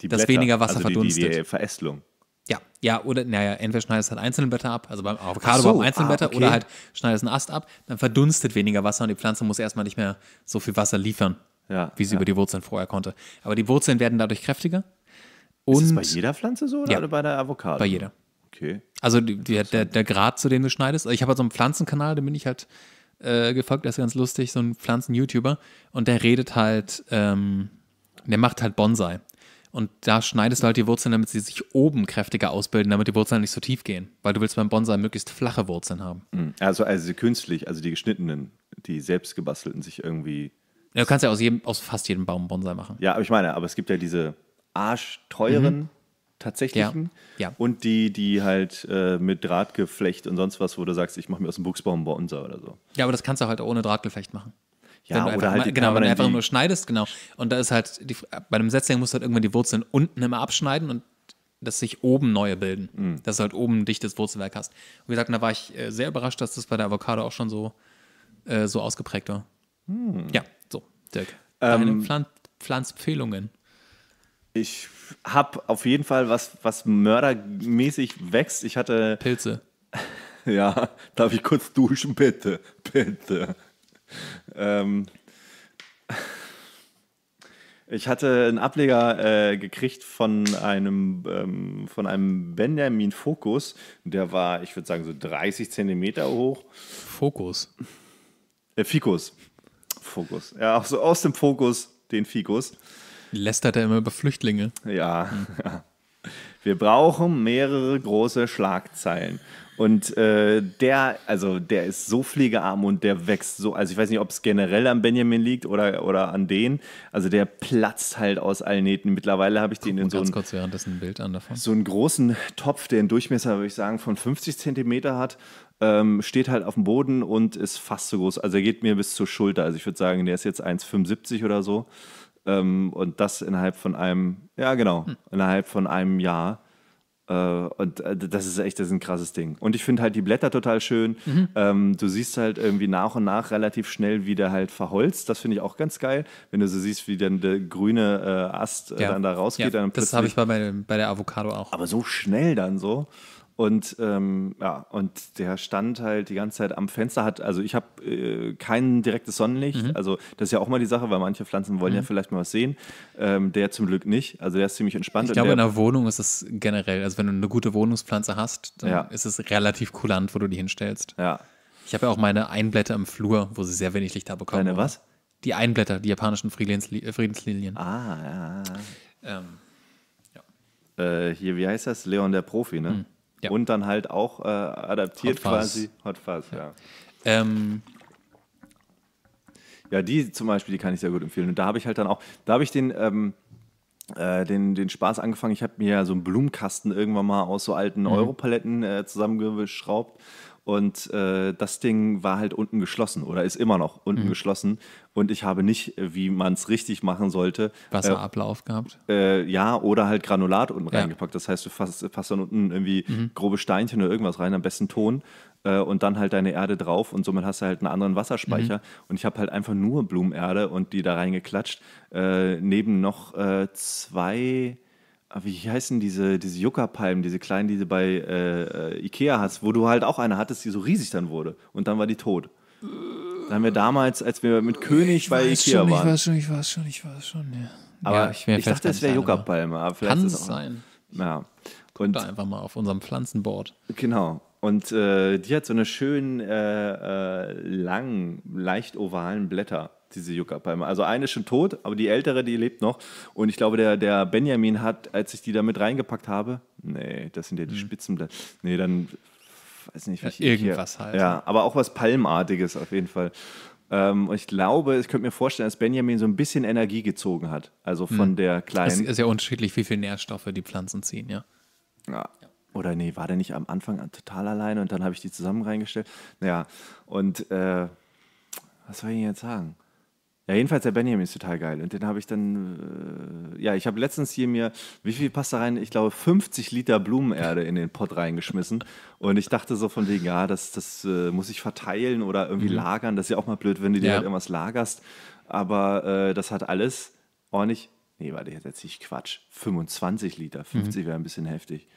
Die dass Blätter, weniger Wasser also verdunstet. Die, die Verästelung. Ja, ja, oder naja, entweder schneidest du halt einzelne Blätter ab, also beim Avocado so, beim einzelnen ah, Blätter, okay. oder halt schneidest einen Ast ab, dann verdunstet weniger Wasser und die Pflanze muss erstmal nicht mehr so viel Wasser liefern, ja, wie sie ja. über die Wurzeln vorher konnte. Aber die Wurzeln werden dadurch kräftiger. Und Ist das bei jeder Pflanze so oder, ja, oder bei der Avocado? Bei jeder. Okay. Also die, die, der, der Grad, zu dem du schneidest. Also ich habe halt so einen Pflanzenkanal, den bin ich halt äh, gefolgt, der ist ganz lustig, so ein Pflanzen-YouTuber. Und der redet halt, ähm, der macht halt Bonsai. Und da schneidest du halt die Wurzeln, damit sie sich oben kräftiger ausbilden, damit die Wurzeln halt nicht so tief gehen. Weil du willst beim Bonsai möglichst flache Wurzeln haben. Hm. Also, also künstlich, also die geschnittenen, die selbst gebastelten sich irgendwie. Ja, du kannst ja aus, jedem, aus fast jedem Baum Bonsai machen. Ja, aber ich meine, aber es gibt ja diese arschteuren, mhm tatsächlichen ja. Ja. und die, die halt äh, mit Drahtgeflecht und sonst was, wo du sagst, ich mache mir aus dem Buchsbaum Bonser oder so. Ja, aber das kannst du halt ohne Drahtgeflecht machen. Ja, wenn oder halt immer, genau, wenn du einfach nur schneidest, genau. Und da ist halt die, bei einem Setzling musst du halt irgendwann die Wurzeln unten immer abschneiden und dass sich oben neue bilden, mhm. dass du halt oben ein dichtes Wurzelwerk hast. Und wie gesagt, da war ich äh, sehr überrascht, dass das bei der Avocado auch schon so, äh, so ausgeprägt war. Mhm. Ja, so, Dirk. Ähm, Deine Pflanzempfehlungen. Ich habe auf jeden Fall was, was mördermäßig wächst. Ich hatte. Pilze. ja, darf ich kurz duschen, bitte? Bitte. Ähm, ich hatte einen Ableger äh, gekriegt von einem, ähm, von einem Benjamin Fokus. Der war, ich würde sagen, so 30 Zentimeter hoch. Fokus. Äh, Fikus. Fokus. Ja, auch so aus dem Fokus den Fikus. Lästert er immer über Flüchtlinge. Ja. Hm. Wir brauchen mehrere große Schlagzeilen. Und äh, der, also der ist so pflegearm und der wächst so. Also ich weiß nicht, ob es generell an Benjamin liegt oder, oder an den. Also der platzt halt aus allen Nähten. Mittlerweile habe ich den in so ganz einen, kurz währenddessen ein Bild an davon. So einen großen Topf, der einen Durchmesser, würde ich sagen, von 50 Zentimeter hat. Ähm, steht halt auf dem Boden und ist fast so groß. Also er geht mir bis zur Schulter. Also ich würde sagen, der ist jetzt 1,75 oder so. Ähm, und das innerhalb von einem, ja genau, hm. innerhalb von einem Jahr. Äh, und äh, das ist echt, das ist ein krasses Ding. Und ich finde halt die Blätter total schön. Mhm. Ähm, du siehst halt irgendwie nach und nach relativ schnell, wie der halt verholzt. Das finde ich auch ganz geil, wenn du so siehst, wie dann der grüne äh, Ast äh, ja. dann da rausgeht. Ja, das habe ich bei, bei der Avocado auch. Aber so schnell dann so. Und ähm, ja, und der stand halt die ganze Zeit am Fenster, hat, also ich habe äh, kein direktes Sonnenlicht. Mhm. Also das ist ja auch mal die Sache, weil manche Pflanzen wollen mhm. ja vielleicht mal was sehen. Ähm, der zum Glück nicht. Also der ist ziemlich entspannt. Ich glaube, in einer Wohnung ist es generell, also wenn du eine gute Wohnungspflanze hast, dann ja. ist es relativ kulant, wo du die hinstellst. Ja. Ich habe ja auch meine Einblätter im Flur, wo sie sehr wenig Licht da bekommen. Meine was? Die Einblätter, die japanischen Friedenslilien. Äh, ah, ja. Ähm, ja. Äh, hier, wie heißt das? Leon der Profi, ne? Mhm. Ja. Und dann halt auch äh, adaptiert Hot quasi. Hot Fuzz, ja. Ja. Ähm. ja. die zum Beispiel, die kann ich sehr gut empfehlen. Und da habe ich halt dann auch, da habe ich den, ähm, äh, den, den Spaß angefangen. Ich habe mir ja so einen Blumenkasten irgendwann mal aus so alten mhm. Europaletten äh, zusammengeschraubt und äh, das Ding war halt unten geschlossen oder ist immer noch unten mhm. geschlossen. Und ich habe nicht, äh, wie man es richtig machen sollte. Wasserablauf äh, gehabt? Äh, ja, oder halt Granulat unten ja. reingepackt. Das heißt, du fasst, fasst dann unten irgendwie mhm. grobe Steinchen oder irgendwas rein, am besten Ton äh, und dann halt deine Erde drauf und somit hast du halt einen anderen Wasserspeicher. Mhm. Und ich habe halt einfach nur Blumenerde und die da reingeklatscht. Äh, neben noch äh, zwei Ah, wie heißen diese, diese yucca diese kleinen, die du bei äh, äh, Ikea hast, wo du halt auch eine hattest, die so riesig dann wurde. Und dann war die tot. Dann haben wir damals, als wir mit König ich bei Ikea schon, waren. Ich weiß schon, ich weiß schon, ich weiß schon, ja. Aber ja, ich, ich dachte, es wäre Yucca-Palme. Kann es sein. Ja. Und da einfach mal auf unserem Pflanzenboard. Genau. Und äh, die hat so eine schönen, äh, äh, langen, leicht ovalen Blätter diese Juckerpalme. Also eine ist schon tot, aber die ältere, die lebt noch. Und ich glaube, der, der Benjamin hat, als ich die da mit reingepackt habe, nee, das sind ja die mhm. Spitzenblätter. Nee, dann weiß nicht, ja, irgendwas hier, halt. Ja, ne? aber auch was Palmartiges auf jeden Fall. Ähm, ich glaube, ich könnte mir vorstellen, dass Benjamin so ein bisschen Energie gezogen hat. Also von hm. der kleinen. Es ist ja unterschiedlich, wie viel Nährstoffe die Pflanzen ziehen, ja. ja. Oder nee, war der nicht am Anfang total alleine und dann habe ich die zusammen reingestellt? Naja, und äh, was soll ich jetzt sagen? Ja, jedenfalls der Benjamin ist total geil. Und den habe ich dann, äh, ja, ich habe letztens hier mir, wie viel passt da rein? Ich glaube, 50 Liter Blumenerde in den Pott reingeschmissen. Und ich dachte so von wegen, ja, das, das äh, muss ich verteilen oder irgendwie mhm. lagern. Das ist ja auch mal blöd, wenn du dir ja. halt irgendwas lagerst. Aber äh, das hat alles ordentlich, nee, warte, jetzt erzähle ich Quatsch. 25 Liter, 50 mhm. wäre ein bisschen heftig.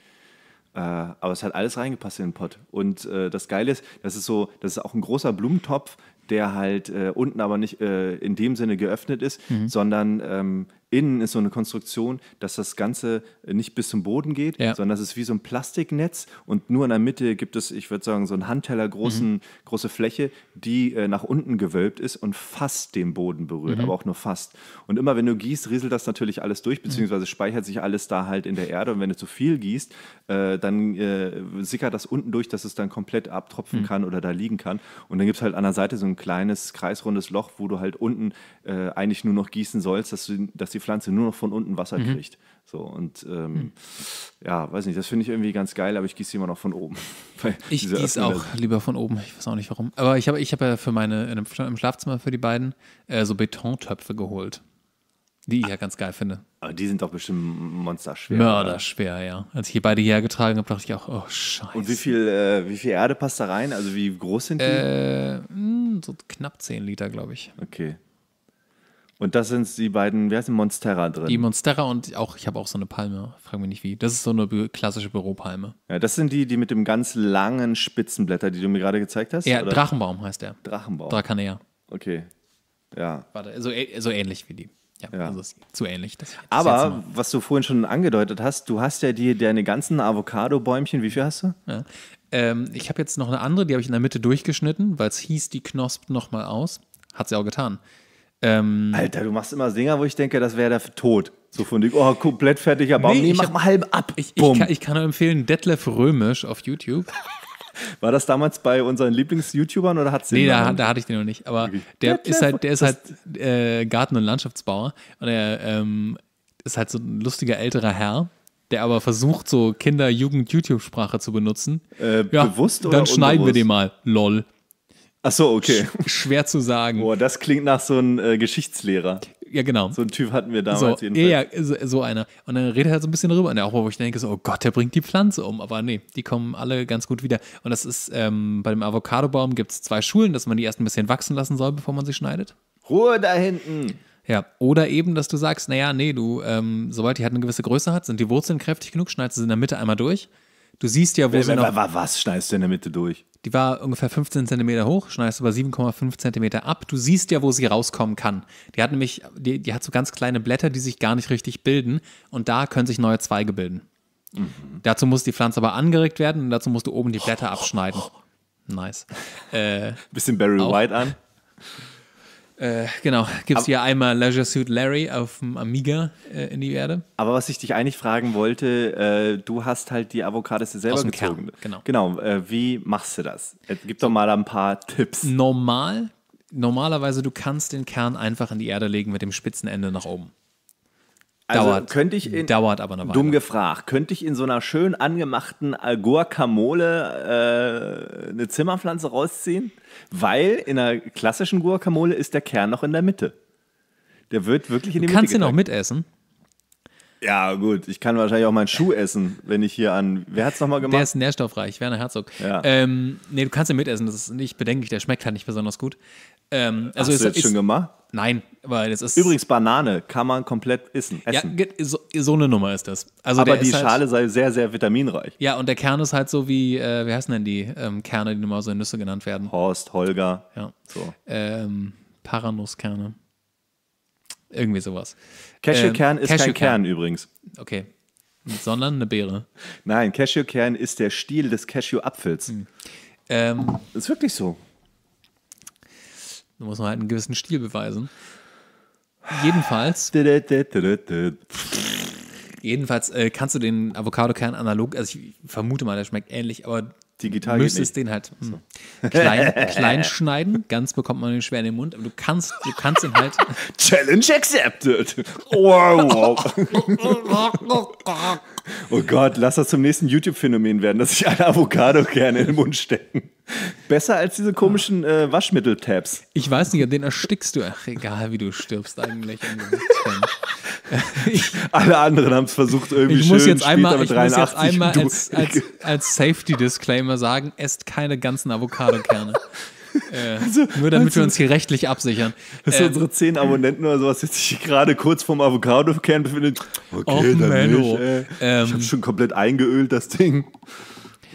Äh, aber es hat alles reingepasst in den Pott. Und äh, das Geile ist, das ist so, das ist auch ein großer Blumentopf, der halt äh, unten aber nicht äh, in dem Sinne geöffnet ist, mhm. sondern ähm, innen ist so eine Konstruktion, dass das Ganze nicht bis zum Boden geht, ja. sondern das ist wie so ein Plastiknetz und nur in der Mitte gibt es, ich würde sagen, so einen Handteller großen, mhm. große Fläche, die äh, nach unten gewölbt ist und fast den Boden berührt, mhm. aber auch nur fast. Und immer wenn du gießt, rieselt das natürlich alles durch, mhm. beziehungsweise speichert sich alles da halt in der Erde und wenn du zu viel gießt, äh, dann äh, sickert das unten durch, dass es dann komplett abtropfen mhm. kann oder da liegen kann. Und dann gibt es halt an der Seite so ein kleines kreisrundes Loch, wo du halt unten äh, eigentlich nur noch gießen sollst, dass, du, dass die Pflanze nur noch von unten Wasser mhm. kriegt. So und ähm, mhm. ja, weiß nicht, das finde ich irgendwie ganz geil, aber ich gieße immer noch von oben. ich gieße auch lieber von oben, ich weiß auch nicht warum. Aber ich habe ich hab ja für meine, im Schlafzimmer für die beiden äh, so Betontöpfe geholt. Die ich ah. ja ganz geil finde. Aber die sind doch bestimmt monsterschwer. Mörderschwer, oder? ja. Als ich die beide hierher getragen habe, dachte ich auch, oh Scheiße. Und wie viel, äh, wie viel Erde passt da rein? Also wie groß sind die? Äh, mh, hm, so knapp 10 Liter, glaube ich. Okay. Und das sind die beiden, wer ist denn Monstera drin? Die Monstera und auch, ich habe auch so eine Palme, frag mich nicht wie. Das ist so eine klassische Büropalme. Ja, das sind die, die mit dem ganz langen Spitzenblätter, die du mir gerade gezeigt hast? Ja, oder? Drachenbaum heißt der. Drachenbaum. Dracanea. Okay. Ja. Warte, so, äh, so ähnlich wie die. Ja, ja. also zu ähnlich. Das, das Aber was du vorhin schon angedeutet hast, du hast ja die, deine ganzen Avocado-Bäumchen, wie viel hast du? Ja. Ähm, ich habe jetzt noch eine andere, die habe ich in der Mitte durchgeschnitten, weil es hieß, die knospt nochmal aus. Hat sie auch getan. Ähm, Alter, du machst immer Singer, wo ich denke, das wäre der Tod. So von dem, oh, komplett fertiger Baum. Nee, nee mach hab, mal halb ab. Ich, ich, kann, ich kann nur empfehlen, Detlef Römisch auf YouTube. War das damals bei unseren Lieblings-YouTubern oder hat Nee, da, da, hatte ich den noch nicht. Aber der Detlef, ist halt, der ist halt äh, Garten- und Landschaftsbauer. Und er ähm, ist halt so ein lustiger älterer Herr, der aber versucht, so Kinder-Jugend-YouTube-Sprache zu benutzen. Äh, ja, bewusst oder Dann unbewusst? schneiden wir den mal. Lol. Ach so, okay. Sch schwer zu sagen. Boah, das klingt nach so einem äh, Geschichtslehrer. Ja, genau. So einen Typ hatten wir damals so, jedenfalls. Ja, so, so einer. Und dann redet er halt so ein bisschen darüber. Und auch, wo ich denke, so, oh Gott, der bringt die Pflanze um. Aber nee, die kommen alle ganz gut wieder. Und das ist, ähm, bei dem Avocadobaum gibt es zwei Schulen, dass man die erst ein bisschen wachsen lassen soll, bevor man sie schneidet. Ruhe da hinten! Ja, oder eben, dass du sagst, naja, nee, du, ähm, sobald die halt eine gewisse Größe hat, sind die Wurzeln kräftig genug, schneidest sie in der Mitte einmal durch Du siehst ja, wo w sie noch... Was schneidest du in der Mitte durch? Die war ungefähr 15 Zentimeter hoch, schneidest du 7,5 Zentimeter ab. Du siehst ja, wo sie rauskommen kann. Die hat nämlich, die, die, hat so ganz kleine Blätter, die sich gar nicht richtig bilden und da können sich neue Zweige bilden. Mhm. Dazu muss die Pflanze aber angeregt werden und dazu musst du oben die Blätter abschneiden. Nice. Äh, Bisschen Barry White an. Äh, genau, gibt es hier einmal Leisure Suit Larry auf dem Amiga äh, in die Erde. Aber was ich dich eigentlich fragen wollte, äh, du hast halt die Avocados selber Aus dem gezogen. Kern, genau. Genau, äh, wie machst du das? Äh, gib doch mal ein paar Tipps. Normal, normalerweise, du kannst den Kern einfach in die Erde legen mit dem spitzen Ende nach oben. Also dauert, könnte ich in, dauert aber eine Weile. Dumm gefragt, könnte ich in so einer schön angemachten Guacamole eine Zimmerpflanze rausziehen? Weil in einer klassischen Guacamole ist der Kern noch in der Mitte. Der wird wirklich in die du Mitte. Kannst getankt. ihn auch mitessen? Ja, gut, ich kann wahrscheinlich auch meinen Schuh essen, wenn ich hier an. Wer hat es nochmal gemacht? Der ist nährstoffreich, Werner Herzog. Ja. Ähm, nee, du kannst ihn mitessen, das ist nicht bedenklich, der schmeckt halt nicht besonders gut. Ähm, also Hast es, du jetzt ist, schon gemacht? Nein, weil es ist. Übrigens, Banane kann man komplett essen. essen. Ja, so, so, eine Nummer ist das. Also Aber die halt, Schale sei sehr, sehr vitaminreich. Ja, und der Kern ist halt so wie, äh, wie heißen denn die ähm, Kerne, die immer so in Nüsse genannt werden? Horst, Holger. Ja. So. Ähm, Paranusskerne. Irgendwie sowas. Cashewkern ähm, ist Cashew kein Kern übrigens. Okay. Sondern eine Beere. Nein, Cashewkern ist der Stiel des Cashewapfels. Hm. Ähm, ist wirklich so. Da muss man halt einen gewissen Stil beweisen. Jedenfalls. jedenfalls äh, kannst du den Avocado-Kern analog, also ich vermute mal, der schmeckt ähnlich, aber digital müsstest den halt mh, so. Hm, klein, klein, schneiden, ganz bekommt man den schwer in den Mund, aber du kannst, du kannst ihn halt. Challenge accepted! Wow, wow. oh Gott, lass das zum nächsten YouTube-Phänomen werden, dass sich alle Avocado-Kerne in den Mund stecken. Besser als diese komischen äh, Waschmittel-Tabs. Ich weiß nicht, an denen erstickst du. Ach, egal, wie du stirbst eigentlich. Alle anderen haben es versucht, irgendwie ich muss schön jetzt einmal, Ich muss jetzt einmal als, als, als Safety-Disclaimer sagen, esst keine ganzen Avocadokerne. Äh, also, nur damit also, wir uns hier rechtlich absichern. Dass ähm, unsere zehn Abonnenten oder sowas jetzt sich gerade kurz vorm Avocado-Kern befindet. Okay, oh, dann Menno. nicht, äh. ähm, Ich hab's schon komplett eingeölt, das Ding.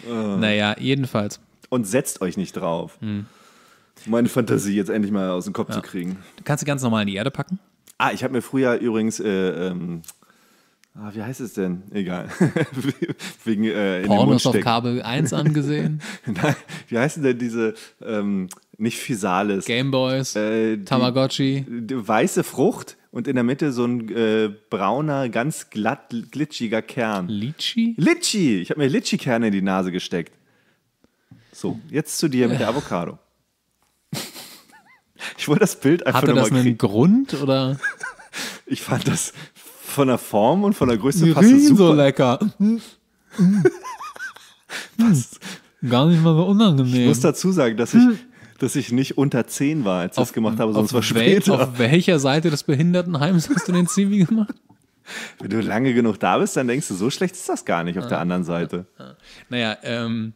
Äh. Naja, jedenfalls und setzt euch nicht drauf. Hm. Meine Fantasie jetzt endlich mal aus dem Kopf ja. zu kriegen. Du kannst sie ganz normal in die Erde packen. Ah, ich habe mir früher übrigens, äh, ähm, ah, wie heißt es denn? Egal. Wegen äh, in Pornos auf Kabel 1 angesehen. Nein, wie heißen denn diese, ähm, nicht Physalis. Gameboys, äh, Tamagotchi. Die, die weiße Frucht und in der Mitte so ein äh, brauner, ganz glatt, glitschiger Kern. Litschi? Litschi! Ich habe mir Litschi-Kerne in die Nase gesteckt. So, jetzt zu dir mit der Avocado. Ich wollte das Bild einfach Hatte das einen Grund oder? Ich fand das von der Form und von der Größe Die passt super. so lecker. passt. Mm, mm. mm. Gar nicht mal so unangenehm. Ich muss dazu sagen, dass ich, dass ich nicht unter 10 war, als ich das gemacht habe, sonst war später. Wel auf welcher Seite des Behindertenheims hast du den Zivi gemacht? Wenn du lange genug da bist, dann denkst du, so schlecht ist das gar nicht auf ah. der anderen Seite. Ah. Naja, ähm,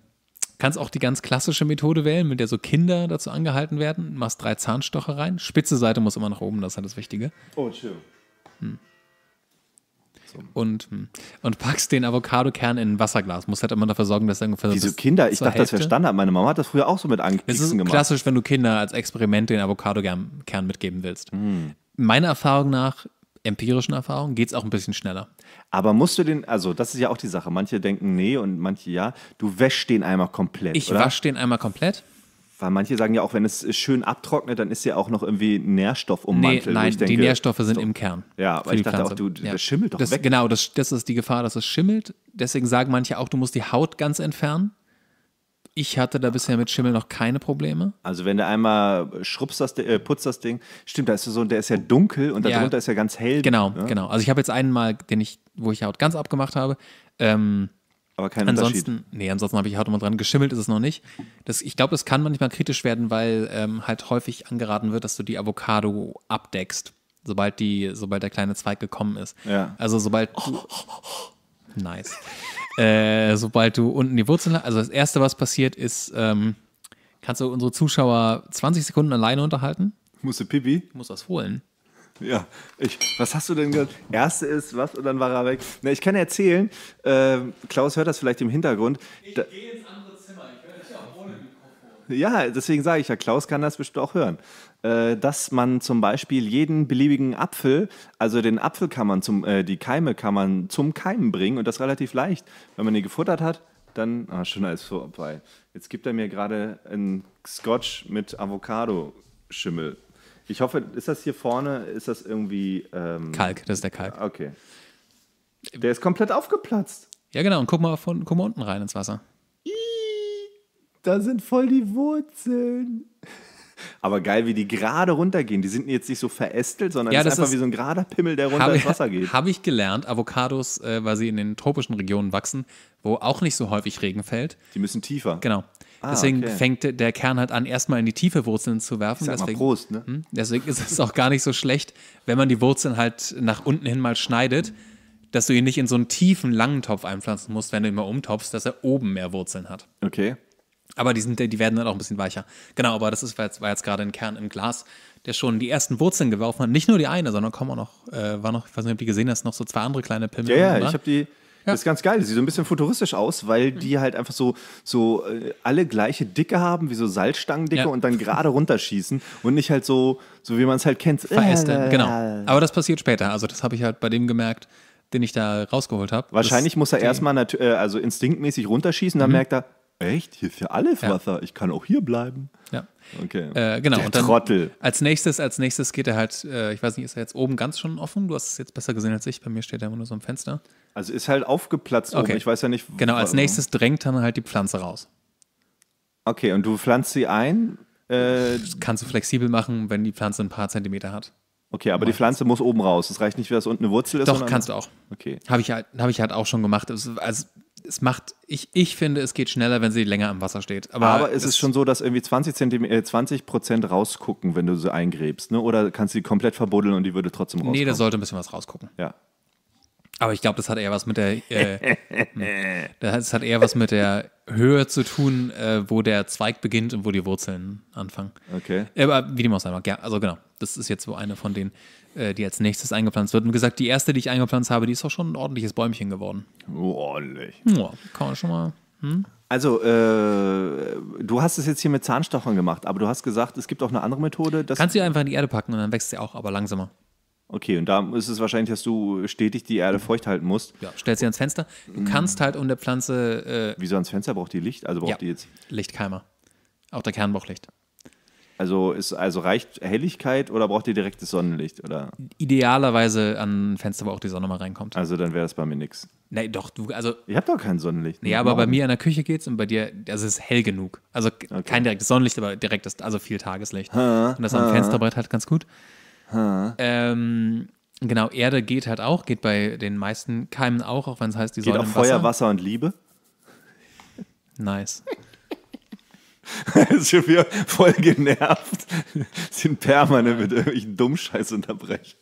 Kannst auch die ganz klassische Methode wählen, mit der so Kinder dazu angehalten werden. Machst drei Zahnstocher rein. Spitze Seite muss immer nach oben, das ist halt das Wichtige. Oh, chill. Hm. Und, hm. und packst den Avocado-Kern in ein Wasserglas. Muss halt immer dafür sorgen, dass er ungefähr Wieso Kinder? Ich dachte, Hälfte. das wäre Standard. Meine Mama hat das früher auch so mit angepissen gemacht. Das ist klassisch, wenn du Kinder als Experiment den Avocado-Kern mitgeben willst. Hm. Meiner Erfahrung nach empirischen Erfahrungen geht es auch ein bisschen schneller. Aber musst du den, also das ist ja auch die Sache. Manche denken nee und manche ja. Du wäschst den einmal komplett. Ich wasche den einmal komplett. Weil manche sagen ja auch, wenn es schön abtrocknet, dann ist ja auch noch irgendwie Nährstoff ummantelt. Nee, nein, denke, die Nährstoffe sind im Kern. Ja, weil ich dachte Pflanze. auch, du, ja. das schimmelt doch das, weg. Genau, das, das ist die Gefahr, dass es schimmelt. Deswegen sagen manche auch, du musst die Haut ganz entfernen. Ich hatte da bisher mit Schimmel noch keine Probleme. Also wenn du einmal schrubbst das, äh, putzt das Ding, stimmt, da ist so, der ist ja dunkel und ja. darunter ist ja ganz hell. Genau, ja? Ne? genau. Also ich habe jetzt einen mal, den ich, wo ich Haut ganz abgemacht habe. Ähm, aber kein ansonsten, Unterschied. Nee, ansonsten habe ich Haut immer dran. Geschimmelt ist es noch nicht. Das, ich glaube, das kann manchmal kritisch werden, weil ähm, halt häufig angeraten wird, dass du die Avocado abdeckst, sobald die, sobald der kleine Zweig gekommen ist. Ja. Also sobald. oh, oh, oh. Nice. Äh, sobald du unten die Wurzeln hast. Also das Erste, was passiert, ist, ähm, kannst du unsere Zuschauer 20 Sekunden alleine unterhalten? Musste Pipi? Muss das holen. Ja, ich, was hast du denn gesagt? Erste ist was und dann war er weg. Na, ich kann erzählen, äh, Klaus hört das vielleicht im Hintergrund. Ich da, gehe ins andere Zimmer, ich höre dich auch ohne Mikrofon. Ja, deswegen sage ich ja, Klaus kann das bestimmt auch hören. Äh, dass man zum Beispiel jeden beliebigen Apfel, also den Apfel kann man zum, äh, die Keime kann man zum Keimen bringen und das relativ leicht. Wenn man die gefuttert hat, dann, ah, schon alles vorbei. Jetzt gibt er mir gerade einen Scotch mit Avocado-Schimmel. Ich hoffe, ist das hier vorne, ist das irgendwie... Ähm, Kalk, das ist der Kalk. Okay. Der ist komplett aufgeplatzt. Ja genau, und guck mal, von, guck mal unten rein ins Wasser. Ii, da sind voll die Wurzeln. Aber geil, wie die gerade runtergehen. Die sind jetzt nicht so verästelt, sondern ja, das ist einfach ist, wie so ein gerader Pimmel, der runter ins Wasser geht. Habe ich gelernt, Avocados, äh, weil sie in den tropischen Regionen wachsen, wo auch nicht so häufig Regen fällt. Die müssen tiefer. Genau. Ah, deswegen okay. fängt der Kern halt an, erstmal in die tiefe Wurzeln zu werfen. Ich sag deswegen, mal Prost, ne? Hm? deswegen ist es auch gar nicht so schlecht, wenn man die Wurzeln halt nach unten hin mal schneidet, dass du ihn nicht in so einen tiefen, langen Topf einpflanzen musst, wenn du ihn mal umtopfst, dass er oben mehr Wurzeln hat. Okay. Aber die, sind, die werden dann auch ein bisschen weicher. Genau, aber das ist, war, jetzt, war jetzt gerade ein Kern im Glas, der schon die ersten Wurzeln geworfen hat. Nicht nur die eine, sondern kommen auch noch, äh, war noch, ich weiß nicht, ob die gesehen hast, noch so zwei andere kleine Pimmel. Ja, ja, ich habe die. Ja. Das ist ganz geil. Die sieht so ein bisschen futuristisch aus, weil mhm. die halt einfach so, so äh, alle gleiche Dicke haben, wie so Salzstangendicke ja. und dann gerade runterschießen und nicht halt so, so wie man es halt kennt. Verästeln, äh, genau. Aber das passiert später. Also, das habe ich halt bei dem gemerkt, den ich da rausgeholt habe. Wahrscheinlich das muss er erstmal äh, also instinktmäßig runterschießen, dann mhm. merkt er, Echt? Hier ist ja alles ja. Wasser. Ich kann auch hier bleiben. Ja. Okay. Äh, genau. Der und dann Trottel. Als nächstes, als nächstes geht er halt, äh, ich weiß nicht, ist er jetzt oben ganz schon offen? Du hast es jetzt besser gesehen als ich. Bei mir steht er immer nur so am Fenster. Also ist halt aufgeplatzt okay. oben. Ich weiß ja nicht. Genau, als nächstes drängt dann halt die Pflanze raus. Okay, und du pflanzt sie ein? Äh, das kannst du flexibel machen, wenn die Pflanze ein paar Zentimeter hat. Okay, aber die Pflanze muss oben raus. Das reicht nicht, wie das unten eine Wurzel ist. Doch, kannst du auch. Okay. Habe ich, halt, hab ich halt auch schon gemacht. Also, also es macht, ich, ich finde, es geht schneller, wenn sie länger im Wasser steht. Aber, Aber ist es ist schon so, dass irgendwie 20, Zentimeter, 20 äh, Prozent rausgucken, wenn du sie eingräbst, ne? Oder kannst du die komplett verbuddeln und die würde trotzdem rausgucken? Nee, da sollte ein bisschen was rausgucken. Ja. Aber ich glaube, das hat eher was mit der, äh, hm. das hat eher was mit der Höhe zu tun, äh, wo der Zweig beginnt und wo die Wurzeln anfangen. Okay. Äh, aber wie die Maus einmal. ja, also genau, das ist jetzt so eine von denen, äh, die als nächstes eingepflanzt wird. Und gesagt, die erste, die ich eingepflanzt habe, die ist auch schon ein ordentliches Bäumchen geworden. Ordentlich. Ja, kann man schon mal. Hm? Also, äh, du hast es jetzt hier mit Zahnstochern gemacht, aber du hast gesagt, es gibt auch eine andere Methode. Kannst du einfach in die Erde packen und dann wächst sie auch, aber langsamer. Okay, und da ist es wahrscheinlich, dass du stetig die Erde feucht halten musst. Ja, stell sie ans Fenster. Du mm. kannst halt um der Pflanze. Äh, Wieso ans Fenster braucht die Licht? Also braucht ja, die jetzt. Lichtkeimer. Auch der Kern braucht Licht. Also, ist, also reicht Helligkeit oder braucht ihr direktes Sonnenlicht? Oder? Idealerweise an ein Fenster, wo auch die Sonne mal reinkommt. Also dann wäre das bei mir nix. Nee, doch, du, also. Ich habe doch kein Sonnenlicht. Nee, aber bei mir in der Küche geht's und bei dir, also es ist hell genug. Also okay. kein direktes Sonnenlicht, aber direktes, also viel Tageslicht. Ha, und das ha. am Fensterbrett halt ganz gut. Hm. Ähm, genau, Erde geht halt auch, geht bei den meisten Keimen auch, auch wenn es heißt, die geht Säulen auch im Wasser. Feuer, Wasser und Liebe? Nice. ist schon wieder voll genervt. Sind permanent mit irgendwelchen Dummscheiß unterbrechen.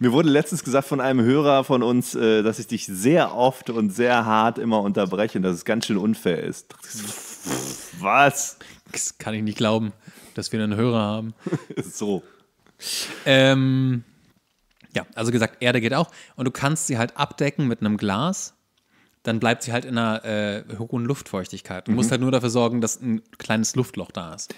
Mir wurde letztens gesagt von einem Hörer von uns, äh, dass ich dich sehr oft und sehr hart immer unterbreche und dass es ganz schön unfair ist. Was? Das kann ich nicht glauben, dass wir einen Hörer haben. so. Ähm, ja, also gesagt, Erde geht auch. Und du kannst sie halt abdecken mit einem Glas. Dann bleibt sie halt in einer äh, hohen Luftfeuchtigkeit. Du mhm. musst halt nur dafür sorgen, dass ein kleines Luftloch da ist.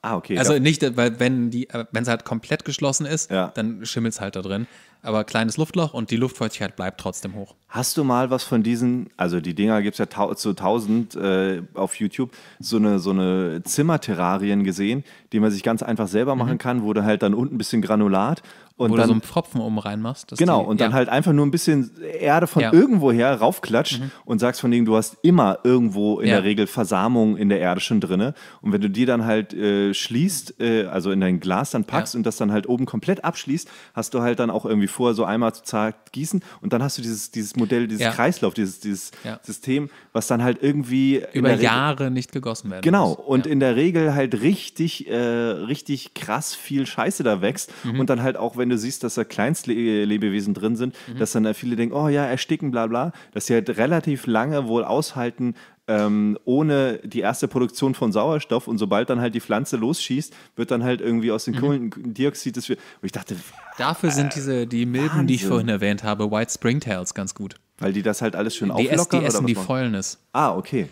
Ah, okay. Also ja. nicht, äh, weil wenn die, äh, wenn es halt komplett geschlossen ist, ja. dann schimmelt es halt da drin aber kleines Luftloch und die Luftfeuchtigkeit bleibt trotzdem hoch. Hast du mal was von diesen, also die Dinger gibt es ja tau zu 1000 äh, auf YouTube, so eine, so eine Zimmerterrarien gesehen, die man sich ganz einfach selber mhm. machen mhm. kann, wo du halt dann unten ein bisschen Granulat und Wo dann, du so einen Pfropfen oben reinmachst. Genau, die, und dann ja. halt einfach nur ein bisschen Erde von ja. irgendwoher raufklatscht mhm. und sagst von wegen, du hast immer irgendwo in ja. der Regel Versamung in der Erde schon drinne. Und wenn du die dann halt äh, schließt, äh, also in dein Glas dann packst und das dann halt oben komplett abschließt, hast du halt dann auch irgendwie vor, so einmal zart gießen und dann hast du dieses, dieses Modell, dieses Kreislauf, dieses, dieses System, was dann halt irgendwie über Jahre Regel, nicht gegossen werden Genau, muss. und in der Regel halt richtig, äh, richtig krass viel Scheiße da wächst mhm. und dann halt auch, wenn wenn du siehst, dass da Kleinstlebewesen drin sind, mhm. dass dann viele denken, oh ja, ersticken, bla bla, dass sie halt relativ lange wohl aushalten, ähm, ohne die erste Produktion von Sauerstoff und sobald dann halt die Pflanze losschießt, wird dann halt irgendwie aus dem mhm. Kohlendioxid das wir. Und ich dachte, dafür äh, sind diese die Milben, Wahnsinn. die ich vorhin erwähnt habe, White Springtails ganz gut. Weil die das halt alles schön die auflockern? Die essen die Fäulnis. Ah, okay.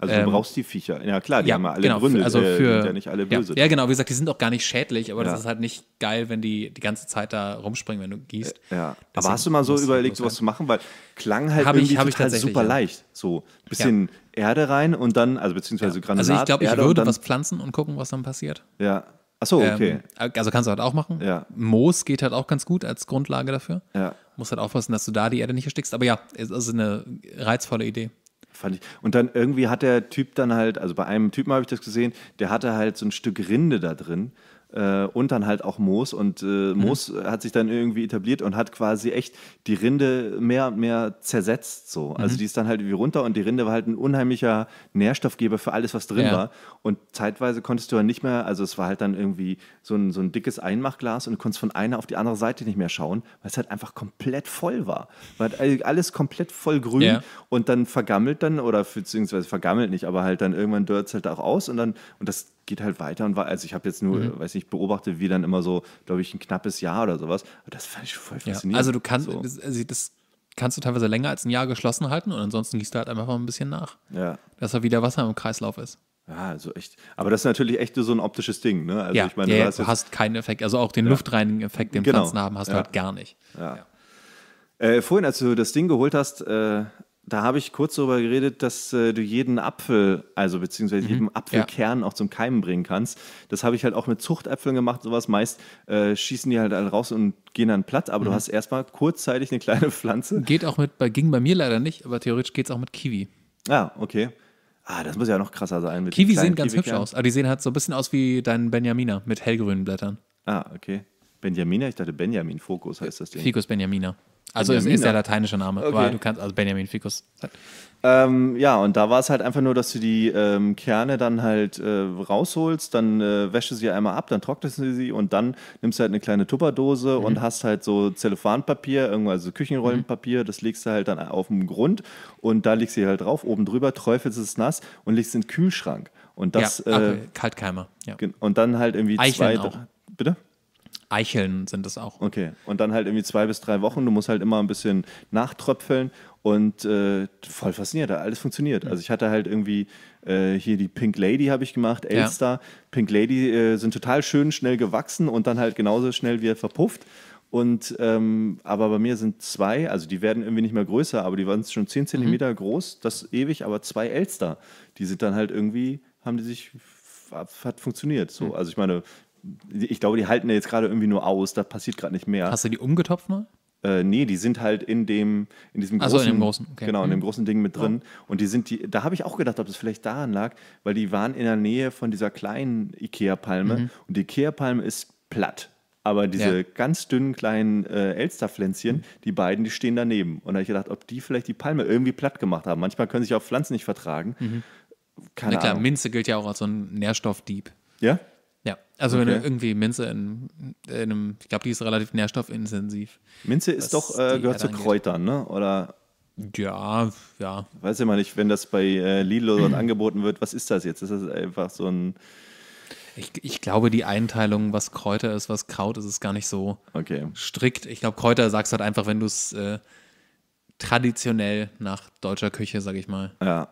Also du ähm, brauchst die Viecher. Ja klar, die ja, haben ja alle genau, Gründe, also äh, für, äh, ja nicht alle böse. Ja, ja, genau, wie gesagt, die sind auch gar nicht schädlich, aber ja. das ist halt nicht geil, wenn die die ganze Zeit da rumspringen, wenn du gießt. Äh, ja. Deswegen aber hast du mal so überlegt, sowas zu machen, weil klang halt hab irgendwie ich, total super leicht. So ein bisschen Erde rein und dann, also beziehungsweise Granat. Also ich glaube, ich Erde würde was pflanzen und gucken, was dann passiert. Ja. Achso, ähm, okay. Ähm, also kannst du halt auch machen. Ja. Moos geht halt auch ganz gut als Grundlage dafür. Ja. Musst halt aufpassen, dass du da die Erde nicht erstickst. Aber ja, es ist eine reizvolle Idee fand ich. Und dann irgendwie hat der Typ dann halt, also bei einem Typen habe ich das gesehen, der hatte halt so ein Stück Rinde da drin äh, und dann halt auch Moos. Und äh, mhm. Moos mhm. hat sich dann irgendwie etabliert und hat quasi echt die Rinde mehr und mehr zersetzt. So. Also mhm. die ist dann halt wie runter und die Rinde war halt ein unheimlicher Nährstoffgeber für alles, was drin ja. war. Und zeitweise konntest du dann nicht mehr, also es war halt dann irgendwie so ein, so ein dickes Einmachglas und du konntest von einer auf die andere Seite nicht mehr schauen, weil es halt einfach komplett voll war. Weil halt alles komplett voll grün ja. und dann vergammelt dann oder beziehungsweise vergammelt nicht, aber halt dann irgendwann dört es halt auch aus und dann, und das geht halt weiter und war, also ich habe jetzt nur, mhm. weiß nicht, beobachtet, wie dann immer so, glaube ich, ein knappes Jahr oder sowas. Aber das fand ich voll faszinierend. Ja, also du kannst, so. das, also das kannst du teilweise länger als ein Jahr geschlossen halten und ansonsten gießt du halt einfach mal ein bisschen nach. Ja. Dass da wieder Wasser im Kreislauf ist. Ja, also echt. Aber das ist natürlich echt so ein optisches Ding, ne? Also ja, ich meine, ja, du, du hast keinen Effekt. Also auch den ja. luftreinigen Effekt, den genau. Pflanzen haben, hast ja. du halt gar nicht. Ja. Äh, vorhin, als du das Ding geholt hast, äh, da habe ich kurz darüber geredet, dass äh, du jeden Apfel, also beziehungsweise mhm. jeden Apfelkern ja. auch zum Keimen bringen kannst. Das habe ich halt auch mit Zuchtäpfeln gemacht, sowas. Meist äh, schießen die halt alle raus und gehen dann platt, aber mhm. du hast erstmal kurzzeitig eine kleine Pflanze. Geht auch mit, ging bei mir leider nicht, aber theoretisch geht es auch mit Kiwi. Ja, ah, okay. Ah, das muss ja noch krasser sein. Mit Kiwi sehen ganz Kiwi hübsch aus. Aber ah, die sehen halt so ein bisschen aus wie dein Benjaminer mit hellgrünen Blättern. Ah, okay. Benjamina? Ich dachte Benjamin Fokus heißt das Ding. Ficus Benjamina. Also Benjamina. ist der lateinische Name, okay. aber du kannst also Benjamin Ficus. Ähm, ja, und da war es halt einfach nur, dass du die ähm, Kerne dann halt äh, rausholst, dann äh, wäsche sie einmal ab, dann trocknest du sie und dann nimmst du halt eine kleine Tupperdose mhm. und hast halt so Zellophanpapier, also Küchenrollenpapier, mhm. das legst du halt dann auf den Grund und da legst du sie halt drauf, oben drüber, träufelst es nass und legst es in den Kühlschrank. Und das. Ja, äh, Kaltkeimer. Ja. Und dann halt irgendwie Eicheln zwei. Auch. Bitte? Eicheln sind es auch. Okay, und dann halt irgendwie zwei bis drei Wochen. Du musst halt immer ein bisschen nachtröpfeln und äh, voll fasziniert, alles funktioniert. Mhm. Also ich hatte halt irgendwie äh, hier die Pink Lady habe ich gemacht, Elster. Ja. Pink Lady äh, sind total schön schnell gewachsen und dann halt genauso schnell wieder verpufft. Und ähm, aber bei mir sind zwei, also die werden irgendwie nicht mehr größer, aber die waren schon 10 mhm. Zentimeter mhm. groß, das ewig, aber zwei Elster. Die sind dann halt irgendwie, haben die sich, hat funktioniert. So. Mhm. Also ich meine, ich glaube, die halten jetzt gerade irgendwie nur aus, da passiert gerade nicht mehr. Hast du die umgetopft mal? Äh, nee, die sind halt in dem, in diesem großen, so, in dem großen okay. genau, in dem mhm. großen Ding mit drin. Oh. Und die sind die, da habe ich auch gedacht, ob das vielleicht daran lag, weil die waren in der Nähe von dieser kleinen Ikea-Palme mhm. und die Ikea-Palme ist platt. Aber diese ja. ganz dünnen kleinen äh, Elsterpflänzchen, mhm. die beiden, die stehen daneben. Und da habe ich gedacht, ob die vielleicht die Palme irgendwie platt gemacht haben. Manchmal können sich auch Pflanzen nicht vertragen. Mhm. Keine Na klar, Ahnung. Minze gilt ja auch als so ein Nährstoffdieb. Ja? Also okay. wenn du irgendwie Minze in, in einem, ich glaube, die ist relativ nährstoffintensiv. Minze ist doch, äh, gehört zu Kräutern, ne? Oder? Ja, ja. Weiß ja mal nicht, wenn das bei äh, Lidl oder angeboten wird, was ist das jetzt? Ist das einfach so ein. Ich, ich, glaube, die Einteilung, was Kräuter ist, was Kraut ist, ist gar nicht so okay. strikt. Ich glaube, Kräuter sagst halt einfach, wenn du es äh, traditionell nach deutscher Küche, sag ich mal. Ja,